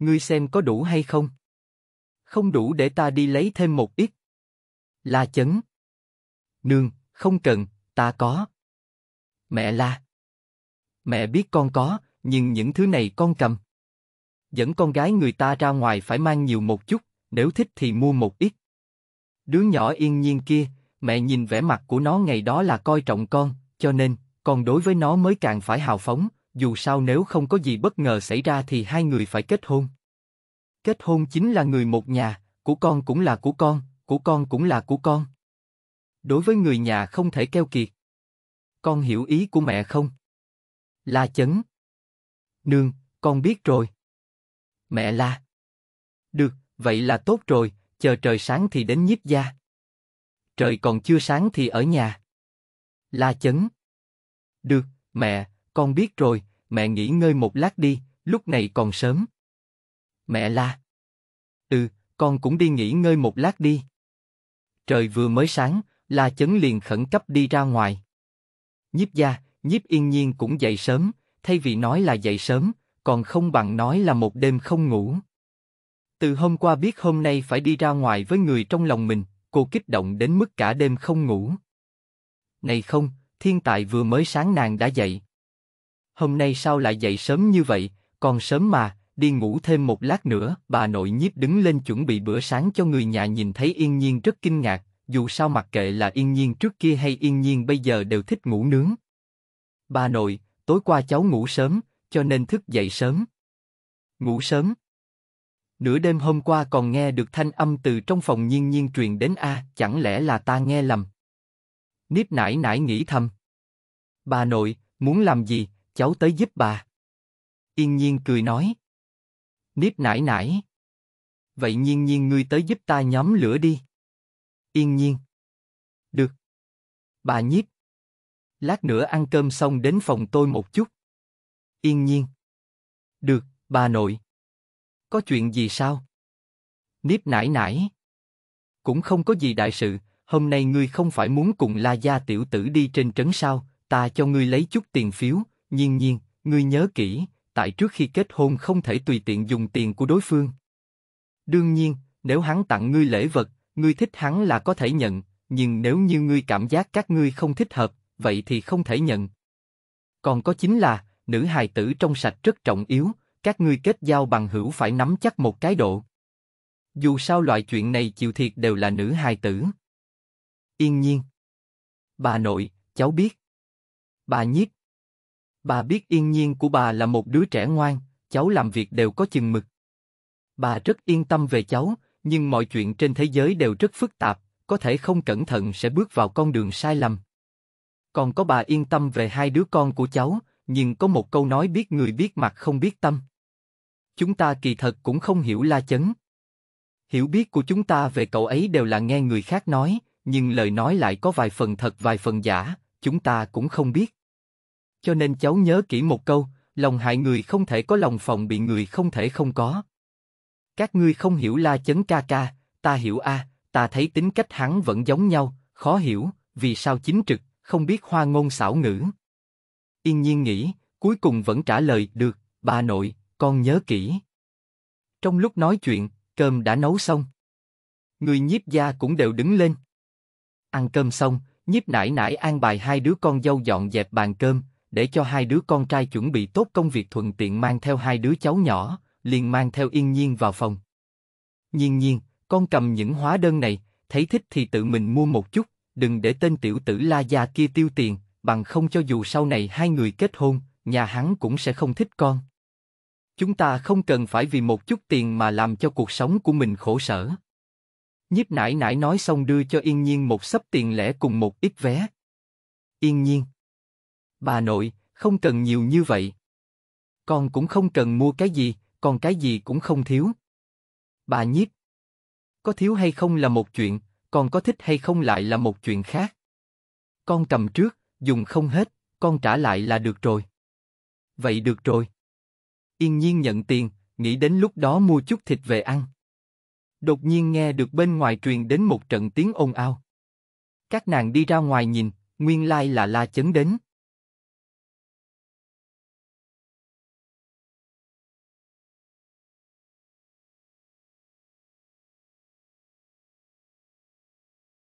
Ngươi xem có đủ hay không? Không đủ để ta đi lấy thêm một ít. La chấn. Nương, không cần, ta có. Mẹ la. Mẹ biết con có, nhưng những thứ này con cầm. Dẫn con gái người ta ra ngoài phải mang nhiều một chút, nếu thích thì mua một ít. Đứa nhỏ yên nhiên kia, mẹ nhìn vẻ mặt của nó ngày đó là coi trọng con, cho nên, con đối với nó mới càng phải hào phóng, dù sao nếu không có gì bất ngờ xảy ra thì hai người phải kết hôn. Kết hôn chính là người một nhà, của con cũng là của con, của con cũng là của con. Đối với người nhà không thể keo kiệt. Con hiểu ý của mẹ không? La chấn. Nương, con biết rồi. Mẹ la. Được, vậy là tốt rồi, chờ trời sáng thì đến nhiếp gia. Trời còn chưa sáng thì ở nhà. La chấn. Được, mẹ, con biết rồi, mẹ nghỉ ngơi một lát đi, lúc này còn sớm. Mẹ la. Ừ, con cũng đi nghỉ ngơi một lát đi. Trời vừa mới sáng, La Chấn liền khẩn cấp đi ra ngoài. Nhiếp gia, nhiếp yên nhiên cũng dậy sớm, thay vì nói là dậy sớm, còn không bằng nói là một đêm không ngủ. Từ hôm qua biết hôm nay phải đi ra ngoài với người trong lòng mình, cô kích động đến mức cả đêm không ngủ. Này không, thiên tài vừa mới sáng nàng đã dậy, hôm nay sao lại dậy sớm như vậy, còn sớm mà, đi ngủ thêm một lát nữa. Bà nội nhiếp đứng lên chuẩn bị bữa sáng cho người nhà nhìn thấy yên nhiên rất kinh ngạc, dù sao mặc kệ là yên nhiên trước kia hay yên nhiên bây giờ đều thích ngủ nướng. Bà nội, tối qua cháu ngủ sớm, cho nên thức dậy sớm. Ngủ sớm. Nửa đêm hôm qua còn nghe được thanh âm từ trong phòng nhiên nhiên truyền đến a, à, chẳng lẽ là ta nghe lầm? Nếp nải nải nghĩ thầm. Bà nội, muốn làm gì, cháu tới giúp bà. Yên nhiên cười nói. Niếp nải nải. Vậy nhiên nhiên ngươi tới giúp ta nhóm lửa đi. Yên nhiên. Được. Bà nhiếp. Lát nữa ăn cơm xong đến phòng tôi một chút. Yên nhiên. Được, bà nội. Có chuyện gì sao? Niếp nải nải. Cũng không có gì đại sự, hôm nay ngươi không phải muốn cùng La Gia tiểu tử đi trên trấn sao, ta cho ngươi lấy chút tiền phiếu, Nhiên nhiên, ngươi nhớ kỹ, tại trước khi kết hôn không thể tùy tiện dùng tiền của đối phương. Đương nhiên, nếu hắn tặng ngươi lễ vật, ngươi thích hắn là có thể nhận, nhưng nếu như ngươi cảm giác các ngươi không thích hợp, vậy thì không thể nhận. Còn có chính là, nữ hài tử trong sạch rất trọng yếu, các ngươi kết giao bằng hữu phải nắm chắc một cái độ. Dù sao loại chuyện này chịu thiệt đều là nữ hài tử. Yên nhiên. Bà nội, cháu biết. Bà nhiếp, Bà biết yên nhiên của bà là một đứa trẻ ngoan, cháu làm việc đều có chừng mực. Bà rất yên tâm về cháu, nhưng mọi chuyện trên thế giới đều rất phức tạp, có thể không cẩn thận sẽ bước vào con đường sai lầm. Còn có bà yên tâm về hai đứa con của cháu, nhưng có một câu nói biết người biết mặt không biết tâm. Chúng ta kỳ thật cũng không hiểu La Chấn. Hiểu biết của chúng ta về cậu ấy đều là nghe người khác nói, nhưng lời nói lại có vài phần thật vài phần giả, chúng ta cũng không biết cho nên cháu nhớ kỹ một câu, lòng hại người không thể có lòng phòng bị người không thể không có. Các ngươi không hiểu la chấn ca ca, ta hiểu a, ta thấy tính cách hắn vẫn giống nhau, khó hiểu, vì sao chính trực, không biết hoa ngôn xảo ngữ. Yên nhiên nghĩ, cuối cùng vẫn trả lời được, bà nội, con nhớ kỹ. Trong lúc nói chuyện, cơm đã nấu xong. Người nhiếp gia cũng đều đứng lên. Ăn cơm xong, nhiếp nải nải an bài hai đứa con dâu dọn dẹp bàn cơm, để cho hai đứa con trai chuẩn bị tốt công việc thuận tiện mang theo hai đứa cháu nhỏ, liền mang theo yên nhiên vào phòng. Nhiên nhiên, con cầm những hóa đơn này, thấy thích thì tự mình mua một chút, đừng để tên tiểu tử la gia kia tiêu tiền, bằng không cho dù sau này hai người kết hôn, nhà hắn cũng sẽ không thích con. Chúng ta không cần phải vì một chút tiền mà làm cho cuộc sống của mình khổ sở. Nhiếp nải nải nói xong đưa cho Yên Nhiên một sấp tiền lẻ cùng một ít vé. Yên Nhiên Bà nội, không cần nhiều như vậy. Con cũng không cần mua cái gì, còn cái gì cũng không thiếu. Bà nhiếp. Có thiếu hay không là một chuyện, còn có thích hay không lại là một chuyện khác. Con cầm trước, dùng không hết, con trả lại là được rồi. Vậy được rồi. Yên nhiên nhận tiền, nghĩ đến lúc đó mua chút thịt về ăn. Đột nhiên nghe được bên ngoài truyền đến một trận tiếng ồn ào. Các nàng đi ra ngoài nhìn, nguyên lai là la chấn đến.